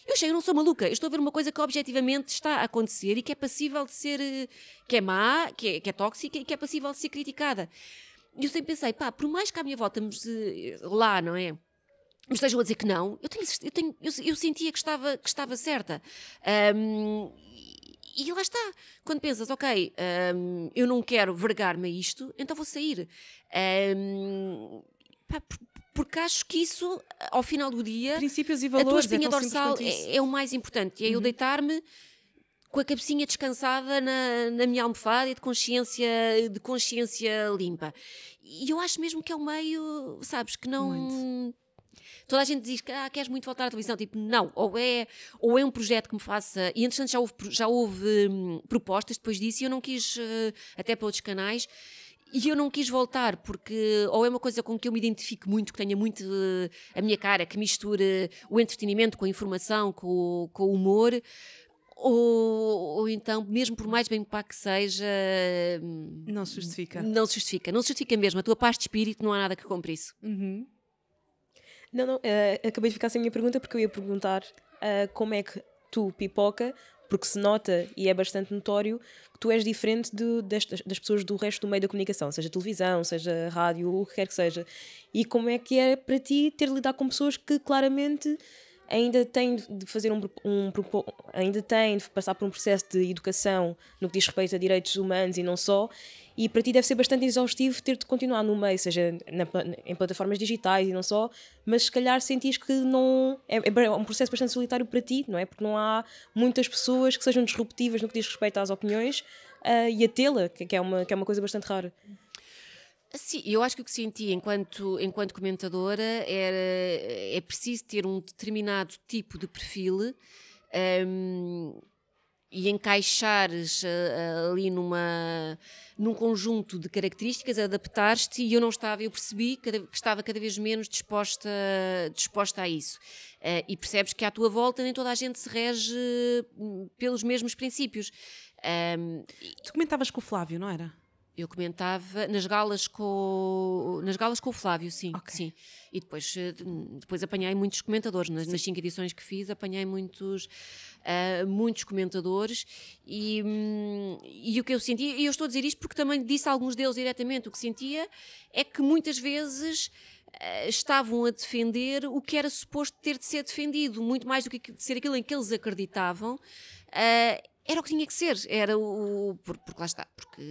eu achei, eu não sou maluca. Eu estou a ver uma coisa que objetivamente está a acontecer e que é passível de ser. Eh, que é má, que é, que é tóxica e que é passível de ser criticada. E eu sempre pensei, pá, por mais que à minha volta me, eh, lá, não é? me estejam a dizer que não, eu, tenho, eu, tenho, eu, eu sentia que estava, que estava certa. Um, e lá está. Quando pensas, ok, um, eu não quero vergar-me a isto, então vou sair. Um, pá, porque acho que isso, ao final do dia, princípios e valores, a tua é espinha é dorsal é, é, o mais importante. E é uhum. eu deitar-me com a cabecinha descansada na, na minha almofada e de consciência, de consciência limpa. E eu acho mesmo que é o meio, sabes, que não. Muito Toda a gente diz que ah, queres muito voltar à televisão. Tipo, não. Ou é, ou é um projeto que me faça. E entretanto já houve, já houve hum, propostas depois disso e eu não quis, uh, até para outros canais. E eu não quis voltar, porque ou é uma coisa com que eu me identifique muito, que tenha muito uh, a minha cara, que misture o entretenimento com a informação, com, com o humor, ou, ou, então, mesmo por mais bem pá que seja. Hum, não se justifica. Não se justifica. Não se justifica mesmo. A tua paz de espírito não há nada que compre isso. Uhum. Não, não, uh, acabei de ficar sem a minha pergunta porque eu ia perguntar uh, como é que tu, pipoca, porque se nota e é bastante notório que tu és diferente de, das pessoas do resto do meio da comunicação, seja televisão, seja rádio, o que quer que seja. E como é que é para ti ter de lidar com pessoas que claramente ainda tem de fazer um, um, ainda tem de passar por um processo de educação no que diz respeito a direitos humanos e não só. E para ti deve ser bastante exaustivo ter de continuar no meio, seja na, em plataformas digitais e não só, mas se calhar sentis que não. É, é, é, um processo bastante solitário para ti, não é? Porque não há muitas pessoas que sejam disruptivas no que diz respeito às opiniões uh, e a tê-la, que, que, é uma, que é uma coisa bastante rara. Sim, eu acho que o que senti enquanto, enquanto comentadora era é preciso ter um determinado tipo de perfil um, e encaixares eh, ali numa, num conjunto de características, adaptar-te e eu não estava, eu percebi que estava cada vez menos disposta, disposta a isso. Eh, e percebes que à tua volta nem toda a gente se rege hum, pelos mesmos princípios. Um, tu comentavas com o Flávio, não era? Eu comentava nas galas com, nas galas com o Flávio, sim, okay. sim. E depois, eh, depois apanhei muitos comentadores. Nas, nas cinco edições que fiz, apanhei muitos, uh, muitos comentadores. E, hum, e o que eu sentia, e eu estou a dizer isto porque também disse a alguns deles diretamente, o que sentia é que muitas vezes eh, estavam a defender o que era suposto ter de ser defendido, muito mais do que ser aquilo em que eles acreditavam era o que tinha que ser, era o. Porque lá está, porque,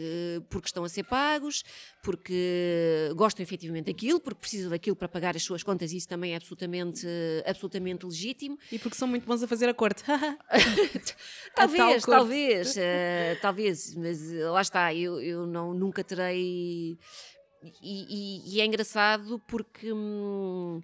porque estão a ser pagos, porque gostam efetivamente daquilo, porque precisam daquilo para pagar as suas contas, e isso também é absolutamente, absolutamente legítimo. E porque são muito bons a fazer a corte. talvez, a talvez, uh, talvez, mas eh, lá está, eu, eu não, nunca terei. E, e, e é engraçado porque. Hum,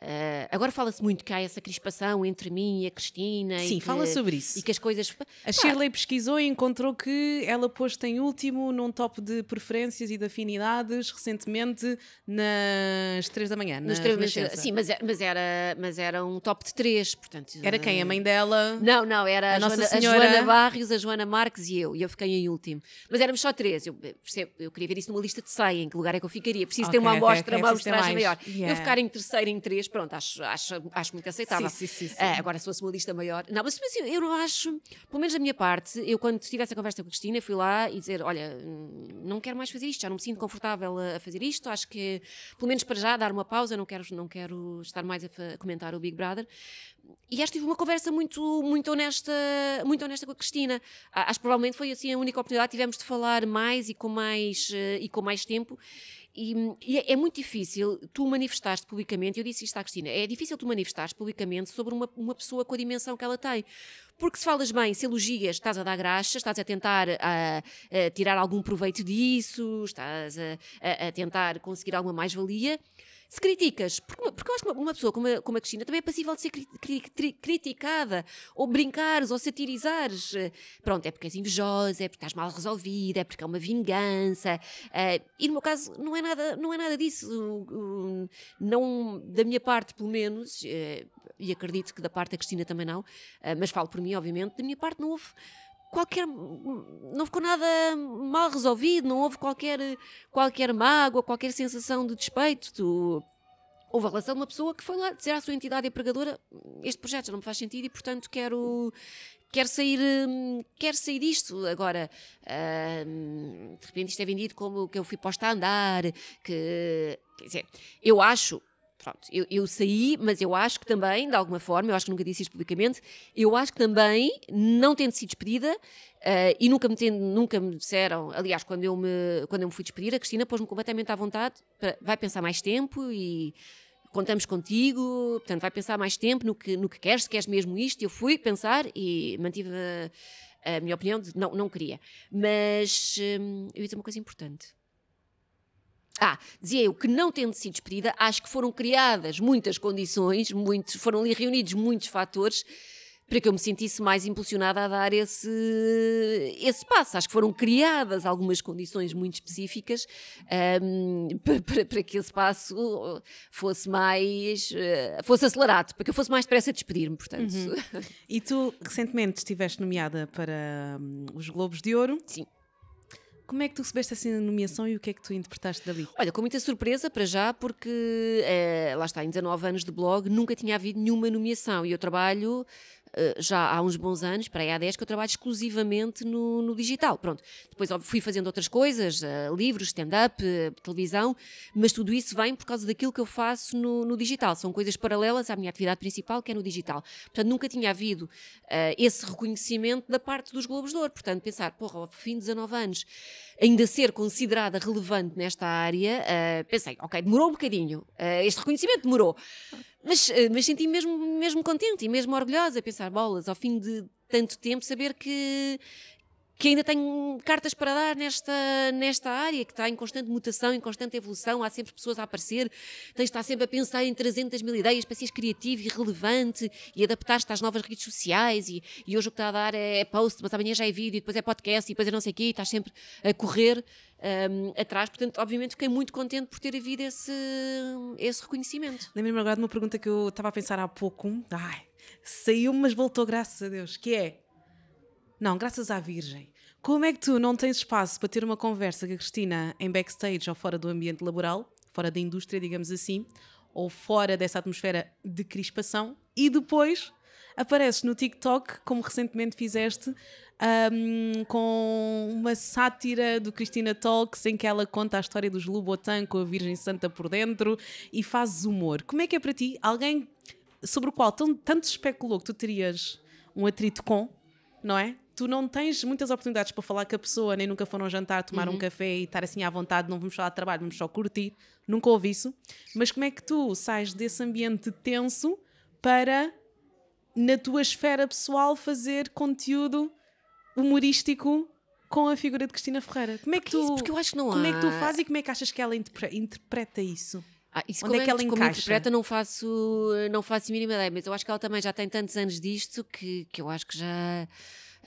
Uh, agora fala-se muito que há essa crispação entre mim e a Cristina. Sim, que, fala sobre isso. E que as coisas. A Shirley pesquisou e encontrou que ela pôs em último num top de preferências e de afinidades recentemente nas três da manhã. Nas três da manhã. Sim, mas, é, mas, era, mas era um top de três Portanto, era eh, quem? A mãe dela? Não, não, era a, a, Nossa Joana, Senhora... a Joana Barrios, a Joana Marques e eu. E eu fiquei em último. Mas éramos só três Eu, eh, percebo, eu queria ver isso numa lista de 100, em que lugar é que eu ficaria. Preciso okay, ter uma amostra, okay, okay. uma amostragem maior. Yeah. Eu ficar em terceiro, em três pronto, acho, acho, acho muito aceitável. Sim, sim, sim, sim. Uh, agora, se fosse uma lista maior. Não, mas, mas eu, não acho, pelo menos da minha parte, eu quando tive essa conversa com a Cristina, fui lá e dizer: olha, não quero mais fazer isto, já não me sinto confortável a fazer isto, acho que, pelo menos para já, dar uma pausa, não quero, não quero estar mais a, a comentar o Big Brother. E acho que tive uma conversa muito, muito honesta, muito honesta com a Cristina. Acho que provavelmente foi assim a única oportunidade que tivemos de falar mais e com mais, eh, e com mais tempo. E, e é, é muito difícil tu manifestares publicamente, eu disse isto à Cristina, é difícil tu manifestares publicamente sobre uma, uma pessoa com a dimensão que ela tem. Porque se falas bem, se elogias, estás a dar graxa, estás a tentar a, ah, a ah, tirar algum proveito disso, estás a, a, a tentar conseguir alguma mais-valia se criticas, porque, porque eu acho que uma, pessoa como a, como a, Cristina também é passível de ser cri, cri, cri, criticada, ou brincares, ou satirizares. Eh, pronto, é porque és invejosa, é porque estás mal resolvida, é porque é uma vingança. Uh, e no meu caso, não é nada, não é nada disso. Uh, não, da minha parte, pelo menos, uh, e acredito que da parte da Cristina também não, mas falo por mim, obviamente, da minha parte não houve qualquer. Hum, não ficou nada mal resolvido, não houve qualquer, qualquer mágoa, qualquer sensação de despeito. Tu, houve a relação de uma pessoa que foi lá dizer à sua entidade empregadora hum, este projeto já não me faz sentido e portanto quero quero sair hum, quero sair disto agora de repente isto é vendido como que eu fui posta a andar que quer dizer eu acho Pronto, eu, eu, saí, mas eu acho que também, de alguma forma, eu acho que nunca disse isto publicamente, eu acho que também, não tendo sido despedida, uh, e nunca me, tendo, nunca me disseram, aliás, quando eu me, quando eu me fui despedir, a Cristina pôs-me completamente à vontade, para, vai pensar mais tempo e contamos contigo, portanto, vai pensar mais tempo no que, no que queres, se queres mesmo isto. Eu fui pensar e mantive a, a minha opinião de não, não queria. Mas hum, eu ia dizer uma coisa importante. Ah, dizia eu que não tendo sido despedida, acho que foram criadas muitas condições, muitos, foram ali reunidos muitos fatores para que eu me sentisse mais impulsionada a dar esse, esse passo. Acho que foram criadas algumas condições muito específicas um, para, para, para, que esse passo fosse mais. Eh, fosse acelerado, para que eu fosse mais depressa despedir-me, portanto. Uhum. E tu recentemente estiveste nomeada para um, os Globos de Ouro. Sim. Como é que tu recebeste essa nomeação e o que é que tu interpretaste dali? Olha, com muita surpresa para já, porque é, lá está, em 19 anos de blog nunca tinha havido nenhuma nomeação e eu trabalho eh, já há uns bons anos, para aí há 10, que eu trabalho exclusivamente no, no digital. Pronto. Depois fui fazendo outras coisas, eh, livros, stand-up, eh, televisão, mas tudo isso vem por causa daquilo que eu faço no, no, digital. São coisas paralelas à minha atividade principal, que é no digital. Portanto, nunca tinha havido uh, esse reconhecimento da parte dos Globos de Ouro. Portanto, pensar, porra, ao fim de 19 anos, ainda ser considerada relevante nesta área, pensei, ok, demorou um bocadinho. este reconhecimento demorou. Mas, eh, mas senti mesmo, mesmo contente e mesmo orgulhosa a pensar bolas ao fim de tanto tempo, saber que, que ainda tem cartas para dar nesta, nesta área, que está em constante mutação, em constante evolução, há sempre pessoas a aparecer, tens de estar sempre a pensar em 300 mil ideias para seres criativo e relevante e adaptar-te às novas redes sociais e, e, hoje o que está a dar é, é, post, mas amanhã já é vídeo, e depois é podcast e depois é não sei o quê, e estás sempre a correr um, atrás, portanto, obviamente fiquei muito contente por ter havido esse, esse reconhecimento. Lembro-me agora de uma pergunta que eu estava a pensar há pouco, ai, saiu mas voltou, graças a Deus, que é não, graças à Virgem. Como é que tu não tens espaço para ter uma conversa com a Cristina em backstage ou fora do ambiente laboral, fora da indústria, digamos assim, ou fora dessa atmosfera de crispação, e depois apareces no TikTok, como recentemente fizeste, um, com uma sátira do Cristina Talks em que ela conta a história dos Lubotan com a Virgem Santa por dentro e fazes humor. Como é que é para ti alguém sobre o qual tão, tanto especulou que tu terias um atrito com, não é? tu não tens muitas oportunidades para falar com a pessoa, nem nunca foram jantar, tomar uhum. um café e estar assim à vontade, não vamos falar de trabalho, vamos só curtir. Nunca ouvi isso. Mas como é que tu sais desse ambiente tenso para, na tua esfera pessoal, fazer conteúdo humorístico com a figura de Cristina Ferreira? Como é que, Porque tu, isso? Porque eu acho que não como há... é que tu fazes e como é que achas que ela interpre interpreta isso? Ah, isso Onde é como, é que ela como interpreta não faço, não faço mínima ideia, mas eu acho que ela também já tem tantos anos disto que, que eu acho que já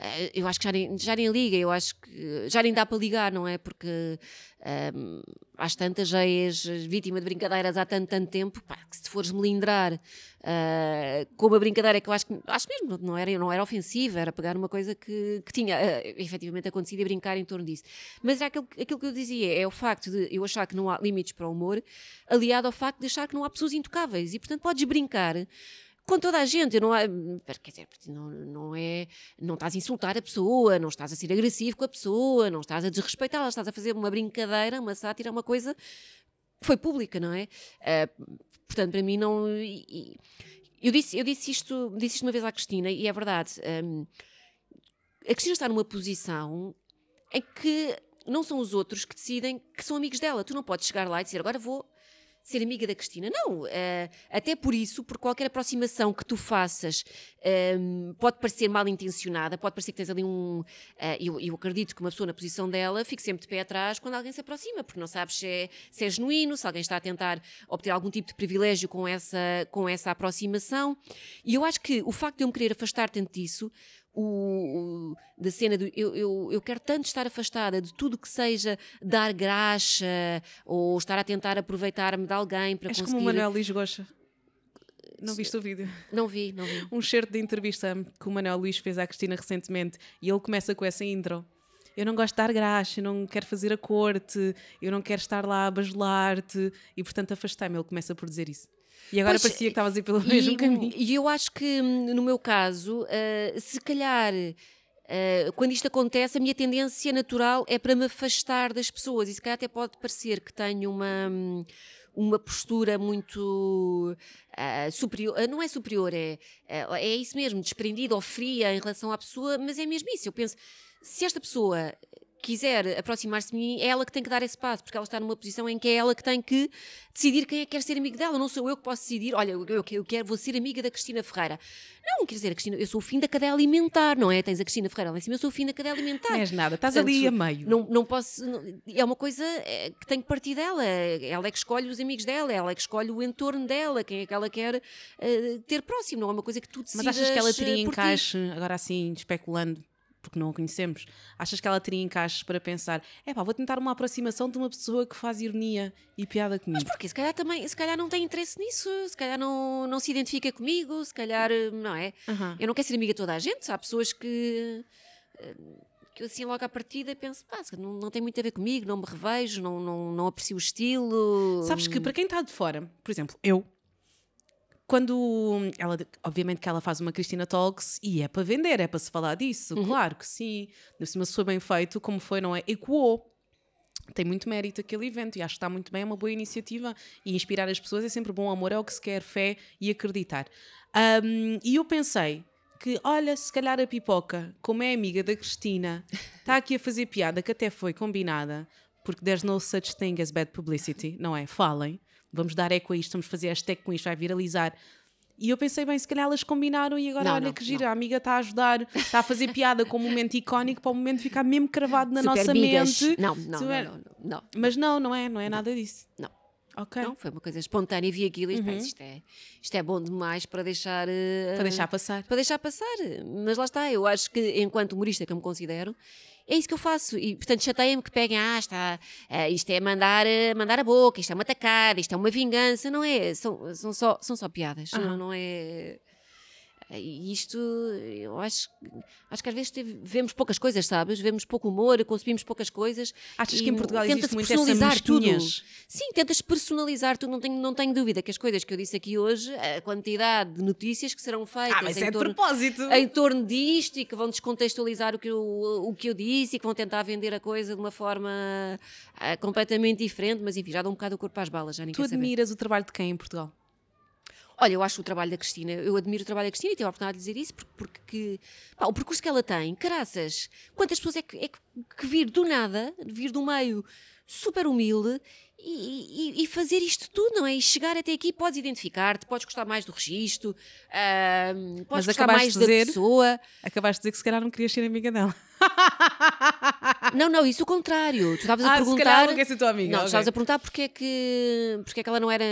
eh, eu acho que já nem, já nem liga, eu acho que já nem dá para ligar, não é? Porque um, ehm, às tantas já és vítima de brincadeiras há tanto, tanto tempo, pá, que se fores melindrar uh, com uma brincadeira que eu acho que, acho mesmo, não era, não era ofensiva, era pegar uma coisa que, que tinha uh, efetivamente acontecido e brincar em torno disso. Mas era aquilo, aquilo que eu dizia, é o facto de eu achar que não há limites para o humor, aliado ao facto de achar que não há pessoas intocáveis e, portanto, podes brincar com toda a gente. Não quer dizer, não, não, é, não estás a insultar a pessoa, não estás a ser agressivo com a pessoa, não estás a desrespeitá-la, estás a fazer uma brincadeira, uma sátira, uma coisa que foi pública, não é? Uh, portanto, para mim não. E, eu disse, eu disse isto, disse isto uma vez à Cristina, e é verdade. Um, a Cristina está numa posição em que não são os outros que decidem que são amigos dela. Tu não podes chegar lá e dizer agora vou ser amiga da Cristina. Não, uh, até por isso, por qualquer aproximação que tu faças, um, ehm, pode parecer mal intencionada, pode parecer que tens ali um. Uh, eu, eu, acredito que uma pessoa na posição dela fique sempre de pé atrás quando alguém se aproxima, porque não sabes se é, se é genuíno, se alguém está a tentar obter algum tipo de privilégio com essa, com essa aproximação. E eu acho que o facto de eu me querer afastar tanto disso o, o, da cena do eu, eu, eu quero tanto estar afastada de tudo que seja dar graxa ou estar a tentar aproveitar-me de alguém para És conseguir... como o Manuel Luís Gosta. Não viste o vídeo? Não vi, não vi. Um certo de entrevista que o Manuel Luís fez à Cristina recentemente e ele começa com essa intro. Eu não gosto de dar graxa, eu não quero fazer a corte, eu não quero estar lá a bajular-te e portanto afastei-me. Ele começa por dizer isso. E agora pois, parecia que estavas a ir pelo mesmo caminho. E eu acho que, hum, no meu caso, uh, se calhar. Uh, quando isto acontece, a minha tendência natural é para me afastar das pessoas. E se calhar até pode parecer que tenho uma, hum, uma postura muito uh, superior, uh, não é superior, é, uh, é isso mesmo, desprendida ou fria em relação à pessoa, mas é mesmo isso. Eu penso, se esta pessoa quiser aproximar-se de mim, é ela que tem que dar esse passo, porque ela está numa posição em que é ela que tem que decidir quem é que quer ser amigo dela. Não sou eu que posso decidir, olha, eu, eu quero, vou ser amiga da Cristina Ferreira. Não, quer dizer, Cristina, eu sou o fim da cadeia alimentar, não é? Tens a Cristina Ferreira lá em cima, eu sou o fim da cadeia alimentar. Não és nada, estás Portanto, ali a meio. Não, não posso. Não, é uma coisa é, que tem que partir dela. É ela é que escolhe os amigos dela, é ela é que escolhe o entorno dela, quem é que ela quer uh, ter próximo. Não é uma coisa que tu decidas. Mas achas que ela teria eh, encaixe, ti? agora assim, especulando? porque não a conhecemos, achas que ela teria encaixes para pensar, é pá, vou tentar uma aproximação de uma pessoa que faz ironia e piada comigo. Mas porque se calhar também, se calhar não tem interesse nisso, se calhar não, não se identifica comigo, se calhar, não é? Uhum. Eu não quero ser amiga de toda a gente, há pessoas que eh, que eu assim logo à partida penso, pá, não, não tem muito a ver comigo, não me revejo, não, não, não aprecio o estilo. Sabes que para quem está de fora, por exemplo, eu, quando hum, ela, obviamente que ela faz uma Cristina Talks e é para vender, é para se falar disso, uhum. claro que sim. No cima se foi bem feito, como foi, não é? Ecoou. Tem muito mérito aquele evento e acho que está muito bem, é uma boa iniciativa e inspirar as pessoas é sempre bom. Amor é o que se quer, fé e acreditar. Um, e eu pensei que, olha, se calhar a pipoca, como é amiga da Cristina, está aqui a fazer piada que até foi combinada, porque there's no such thing as bad publicity, não é? Falem vamos dar eco a isto, vamos fazer hashtag com isto, vai viralizar. E eu pensei, bem, se calhar elas combinaram e agora não, olha não, que gira, a amiga está a ajudar, está a fazer piada com um momento icónico para o momento ficar mesmo cravado na Super nossa bigas. mente. Não, não, Super... não, não, não, Mas não, não é, não é nada disso. Não. Não, foi uma coisa espontânea. Vi aquilo e uhum. isto é, isto é bom demais para deixar. Uh, para deixar passar. Para deixar passar. Mas lá está, eu acho que, enquanto humorista que eu me considero, é isso que eu faço. E, portanto, chateia-me que peguem, ah, está, uh, isto é mandar, uh, mandar a boca, isto é uma tacada, isto é uma vingança. Não é, são, são, só, são só piadas. Uhum. Não, não é. Eh, e isto, eu acho, acho que às vezes teve, vemos poucas coisas, sabes? Vemos pouco humor, consumimos poucas coisas. Achas que em Portugal tenta existe muito personalizar essa tudo? Sim, tentas personalizar tudo. Não tenho, não tenho dúvida que as coisas que eu disse aqui hoje, a quantidade de notícias que serão feitas ah, mas em, é torno, de propósito. em torno disto e que vão descontextualizar o que, eu, o que eu disse e que vão tentar vender a coisa de uma forma uh, completamente diferente, mas enfim, já dá um bocado o corpo às balas, já nem Tu admiras saber. o trabalho de quem em Portugal? Olha, eu acho o trabalho da Cristina, eu admiro o trabalho da Cristina e tenho a oportunidade de dizer isso porque, porque pá, o percurso que ela tem, graças. quantas pessoas é que, é que vir do nada, vir do meio super humilde e, e, e, fazer isto tudo, não é? E chegar até aqui, podes identificar-te, podes gostar mais do registro, uh, podes Mas gostar mais dizer, da pessoa. Acabaste de dizer que se calhar não querias ser amiga dela. Ah, não, não, isso o contrário. Tu estavas ah, a perguntar. Se calhar é tua amiga. Não, okay. estavas a perguntar porque é, que, porque é que ela não era.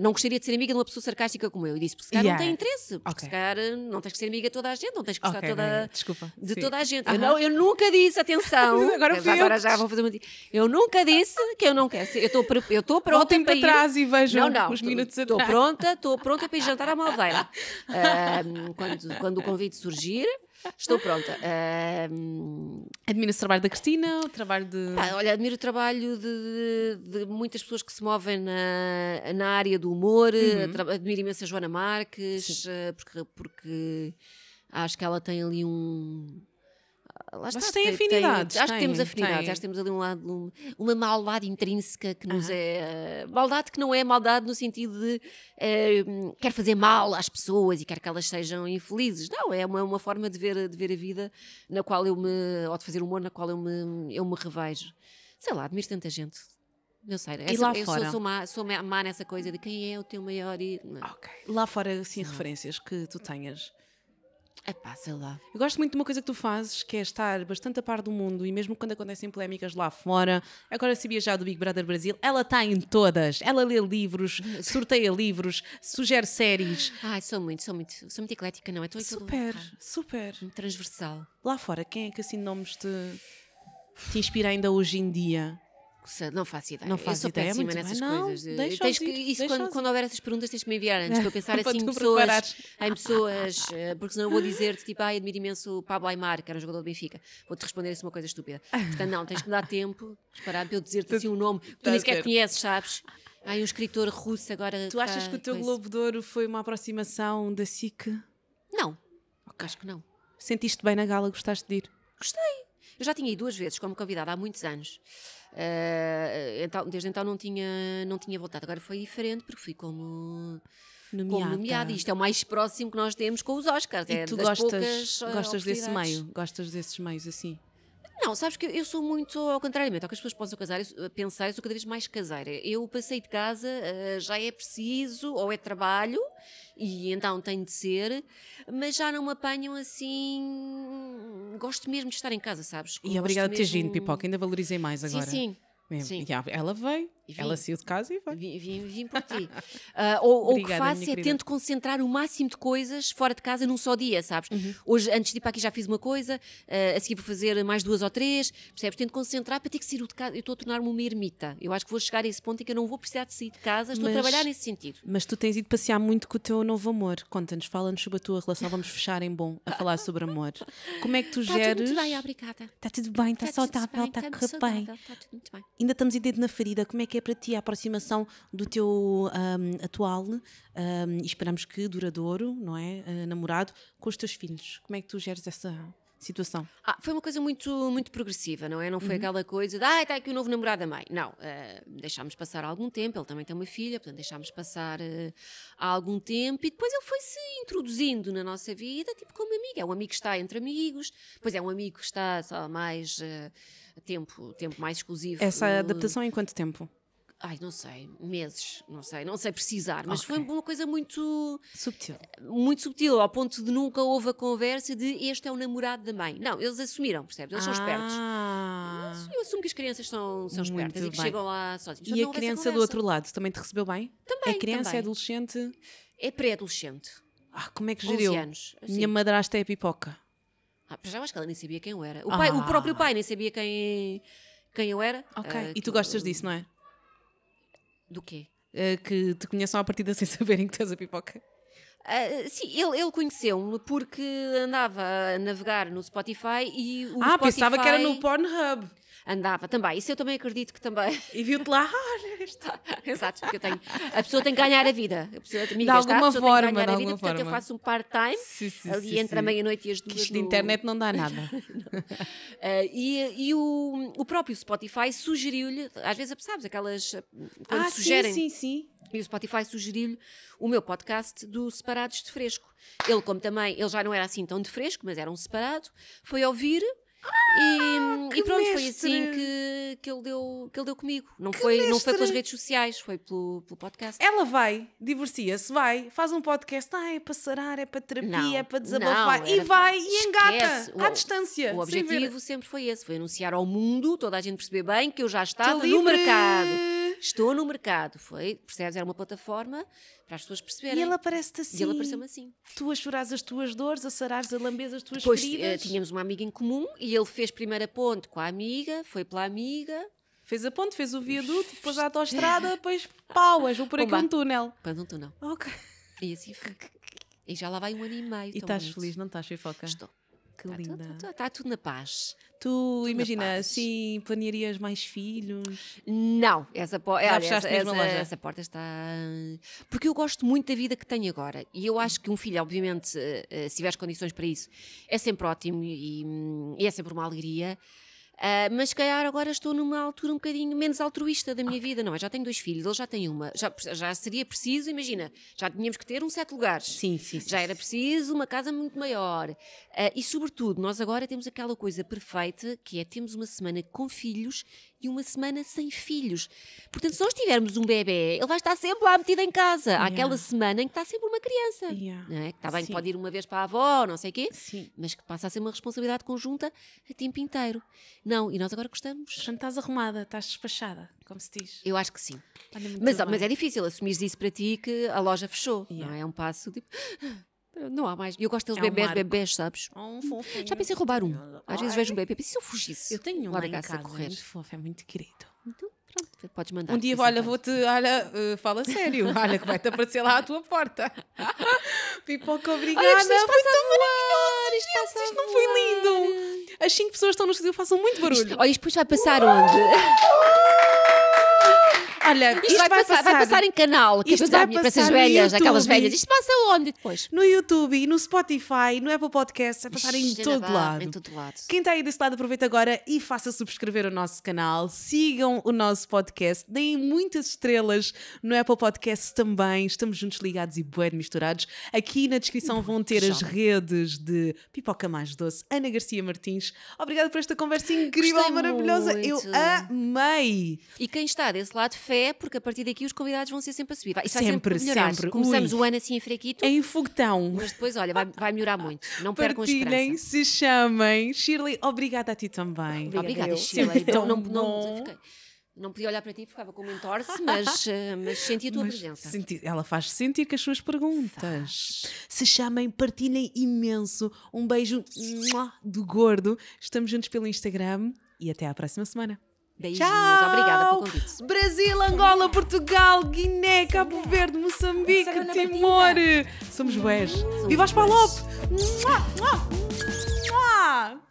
Não gostaria de ser amiga de uma pessoa sarcástica como eu. E disse, porque se calhar yeah. não tem interesse. Porque okay. se calhar eh, não tens que ser amiga de toda a gente, não tens que gostar okay, toda, de Sim. toda a gente. Uhum. Eu, não, eu nunca disse, atenção. agora eu, agora já vou fazer uma. Eu nunca disse que eu não quero ser. Eu estou pronta. Eu estou pronta Voltem para, para trás ir. e vejam não, não, os minutos atrás. Estou pronta, estou pronta para ir jantar à Maldeira. Uh, quando, quando o convite surgir, Estou pronta. Um... Admira-se o trabalho da Cristina, o trabalho de. Ah, olha, admiro o trabalho de, de, muitas pessoas que se movem na, na área do humor, uhum. admiro imenso a Joana Marques, eh, porque, porque acho que ela tem ali um Lá está, Mas tem, tem afinidades. Tem, acho tem, que temos afinidades, acho que temos ali um lado, uma maldade intrínseca que nos ah. é. Eh, maldade que não é maldade no sentido de uh, quer fazer mal às pessoas e quer que elas sejam infelizes. Não, é uma, uma forma de ver, de ver a vida na qual eu me. ou de fazer humor na qual eu me, eu me revejo. Sei lá, admiro tanta gente. Não sei, e lá eu fora? Sou, sou, má, sou má nessa coisa de quem é o teu maior. E... Ok. Lá fora, assim, Sim. referências que tu tenhas é pá, sei lá. Eu gosto muito de uma coisa que tu fazes, que é estar bastante a par do mundo e mesmo quando acontecem polémicas lá fora. Agora se já do Big Brother Brasil, ela está em todas. Ela lê livros, sorteia livros, sugere séries. Ai, sou muito, sou muito, sou muito eclética, não é? Estou super, todo... super. Transversal. Lá fora, quem é que assim nomes te, te inspira ainda hoje em dia? Não faço ideia. Não faço eu sou ideia, é péssima nessas coisas. Não, deixa tens que, isso deixa quando, quando, houver essas perguntas tens que me enviar antes para eu pensar assim em pessoas, em eh, pessoas, porque senão eu vou dizer-te tipo, ai, admiro imenso o Pablo Aymar, que era um jogador do Benfica. Vou-te responder assim uma coisa estúpida. Portanto, não, tens que me dar tempo, para eu dizer-te assim um nome que tu tá nem sequer conheces, sabes? Ai, um escritor russo agora. Tu achas tá que o teu Globo de Ouro foi uma aproximação da SIC? Não, acho que não. Sentiste bem na gala, gostaste de ir? Gostei. Eu já tinha ido duas vezes como convidada há muitos anos. Eh, então, desde então não tinha, não tinha voltado. Agora foi diferente porque fui como nomeada. Como nomeada. Isto é o mais próximo que nós temos com os Oscars. E é tu gostas, poucas, eh, gostas desse meio? Gostas desses meios assim? Não, sabes que eu sou muito, ao contrário ao é que as pessoas possam casar, eu, eh, pensar, eu sou cada vez mais caseira. Eu passei de casa, eh, já é preciso, ou é trabalho, e então tem de ser, mas já não me apanham assim. Gosto mesmo de estar em casa, sabes? E obrigada por ter vindo, Pipoca, ainda valorizei mais agora. Sim, sim. Sim. Ela veio, Vim. Ela saiu de casa e vai. Vim, vim, vim por ti. uh, ou, Obrigada, o que faço é querida. tento concentrar o máximo de coisas fora de casa num só dia, sabes? Uhum. Hoje, antes de ir para aqui, já fiz uma coisa, uh, a seguir vou fazer mais duas ou três, percebes? Tento concentrar para ter que sair de casa. Eu estou a tornar-me uma ermita. Eu acho que vou chegar a esse ponto em que eu não vou precisar de sair de casa, estou mas, a trabalhar nesse sentido. Mas tu tens ido passear muito com o teu novo amor. Conta-nos, fala-nos sobre a tua relação. Vamos fechar em bom a falar sobre amor. Como é que tu tá geres. Está tudo bem, obrigada. Está tudo bem, está só está a correr bem. Está tudo muito bem. Ainda estamos em dedo na ferida. Como é que que é para ti a aproximação do teu um, atual um, e esperamos que duradouro, não é? Uh, namorado, com os teus filhos. Como é que tu geres essa situação? Ah, foi uma coisa muito, muito progressiva, não é? Não foi uhum. aquela coisa de, ah, está aqui o novo namorado da mãe. Não, uh, deixámos passar algum tempo, ele também tem uma filha, portanto deixámos passar uh, algum tempo e depois ele foi-se introduzindo na nossa vida, tipo como amigo. É um amigo que está entre amigos, depois é um amigo que está só mais uh, tempo, tempo mais exclusivo. Essa adaptação em quanto tempo? Ai, não sei, meses, não sei, não sei precisar, mas okay. foi uma coisa muito. Subtil. Muito subtil, ao ponto de nunca houve a conversa de este é o namorado da mãe. Não, eles assumiram, percebes? Eles ah. são espertos. Eu assumo que as crianças são, são espertas e que chegam lá sozinhos. E a criança do outro lado também te recebeu bem? Também. A criança é também. é adolescente? É pré-adolescente. Ah, como é que geriu? 11 anos. Assim. Minha madrasta é pipoca. Ah, já acho que ela nem sabia quem eu era. O, pai, ah. o próprio pai nem sabia quem, quem eu era. Ok. Uh, e tu gostas disso, não é? Do quê? Uh, que te conheçam à partida sem saberem que tens a pipoca. Uh, sim, ele, ele conheceu-me porque andava a navegar no Spotify e o Ah, Spotify... pensava que era no Pornhub andava também. Isso eu também acredito que também. E viu-te lá, olha, está. Exato, porque eu tenho. A pessoa tem que ganhar a vida. A pessoa, amigas, de alguma está, forma, tem que ganhar a vida, portanto eu faço um part-time ali sim, entre sim. a meia-noite e as duas. Isto no... de internet não dá nada. não. Uh, e, e o, o próprio Spotify sugeriu-lhe, às vezes, sabes, aquelas. Eh, ah, sugerem. Sim, sim, sim. E o Spotify sugeriu-lhe o meu podcast do Separados de Fresco. Ele, como também, ele já não era assim tão de fresco, mas era um separado, foi ouvir e, ah, e pronto, mestre. foi assim que, que, ele deu, que ele deu comigo. Não que foi, não foi pelas redes sociais, foi pelo, pelo podcast. Ela vai, divorcia-se, vai, faz um podcast. Ah, é para sarar, é para terapia, não, é para desabafar. Não, e vai e engata o, à distância. O objetivo sempre foi esse: foi anunciar ao mundo, toda a gente perceber bem, que eu já estava no mercado estou no mercado. Foi, percebes? Era uma plataforma para as pessoas perceberem. E ele aparece-te assim. E ele apareceu-me assim. Tu a chorares as tuas dores, a sarares, a lamberes as tuas Depois, eh, feridas. tínhamos uma amiga em comum e ele fez primeira ponte com a amiga, foi pela amiga. Fez a ponte, fez o viaduto, depois a autoestrada, depois pauas, vou por aqui um túnel. Para um túnel. Ok. E assim foi. E já lá vai um ano e meio. E estás feliz, não estás, Fifoca? Estou. Que tá linda. Está tá tudo na paz. Tu tudo imagina assim, planearias mais filhos? Não, essa, po olha, essa, essa, essa, porta está. Hum, porque eu gosto muito da vida que tenho agora. E eu acho que um filho, obviamente, eh, eh, se tiver as condições para isso, é sempre ótimo e, hum, e é sempre uma alegria. Uh, mas se calhar agora estou numa altura um bocadinho menos altruísta da minha vida, não é? Já tenho dois filhos, ele já tem uma. Já, já seria preciso, imagina, já tínhamos que ter um sete lugares. Sim, sim. sim já era preciso uma casa muito maior. Uh, e sobretudo, nós agora temos aquela coisa perfeita que é temos uma semana com filhos e uma semana sem filhos. Portanto, se nós tivermos um bebê, ele vai estar sempre lá metido em casa. Yeah. aquela semana em que está sempre uma criança. Yeah. Não é? Que está bem, Sim. pode ir uma vez para a avó, não sei o quê, Sim. mas que passa a ser uma responsabilidade conjunta a tempo inteiro. Não, e nós agora gostamos. Portanto, estás arrumada, estás despachada, como se diz. Eu acho que sim. Mas, mas, é difícil assumir isso para ti que a loja fechou. Yeah. Não é? é um passo tipo. Não há mais. Eu gosto deles é um bebés, bebés, sabes? É um fofinho. Já pensei em roubar um. Às vezes vejo um bebê e penso, se eu fugisse? Eu tenho um lá em casa, a correr. É muito fofo, é muito querido. Então, pronto, podes mandar. Um dia, assim olha, vou-te, olha, uh, fala sério, olha que vai-te aparecer lá à tua porta. Pipoca, obrigada. Olha, isto está maravilhoso. Isto, isto, isto não foi lindo. As cinco pessoas que estão no estúdio façam muito barulho. Olha, isto depois vai passar onde? Olha, isto, isto vai, vai, passar, passar, vai passar em canal, tipo isto vai passar essas velhas, YouTube, aquelas velhas. Isto passa onde depois? No YouTube, no Spotify, no Apple Podcast, vai passar em, todo lado. em todo lado. Quem está aí desse lado, aproveita agora e faça subscrever o nosso canal, sigam o nosso podcast, deem muitas estrelas no Apple Podcast também. Estamos juntos, ligados e bem misturados. Aqui na descrição vão ter as redes de Pipoca Mais Doce, Ana Garcia Martins. Obrigada por esta conversa incrível, Gostei maravilhosa. Muito. Eu amei. E quem está desse lado, fez café, porque a partir daqui os convidados vão ser sempre a subir. Vai, isso sempre, vai sempre, sempre. Começamos Ui. o ano assim em Em foguetão. Mas depois, olha, vai, vai melhorar muito. Não percam a Partilhem, se chamem. Shirley, obrigada a ti também. Obrigada, obrigada Shirley. Então, não, não, não, não podia olhar para ti, ficava com um entorce, mas, eh, mas senti a tua mas presença. Senti, ela faz sentir com as suas perguntas. Faz. Se chamem, partilhem imenso. Um beijo do gordo. Estamos juntos pelo Instagram e até à próxima semana. Beijinhos, Tchau. obrigada pelo convite. Brasil, Angola, Portugal, Guiné, Cabo Verde, Moçambique, Timor. Somos bués. Viva as Palop! Mua, mua, mua.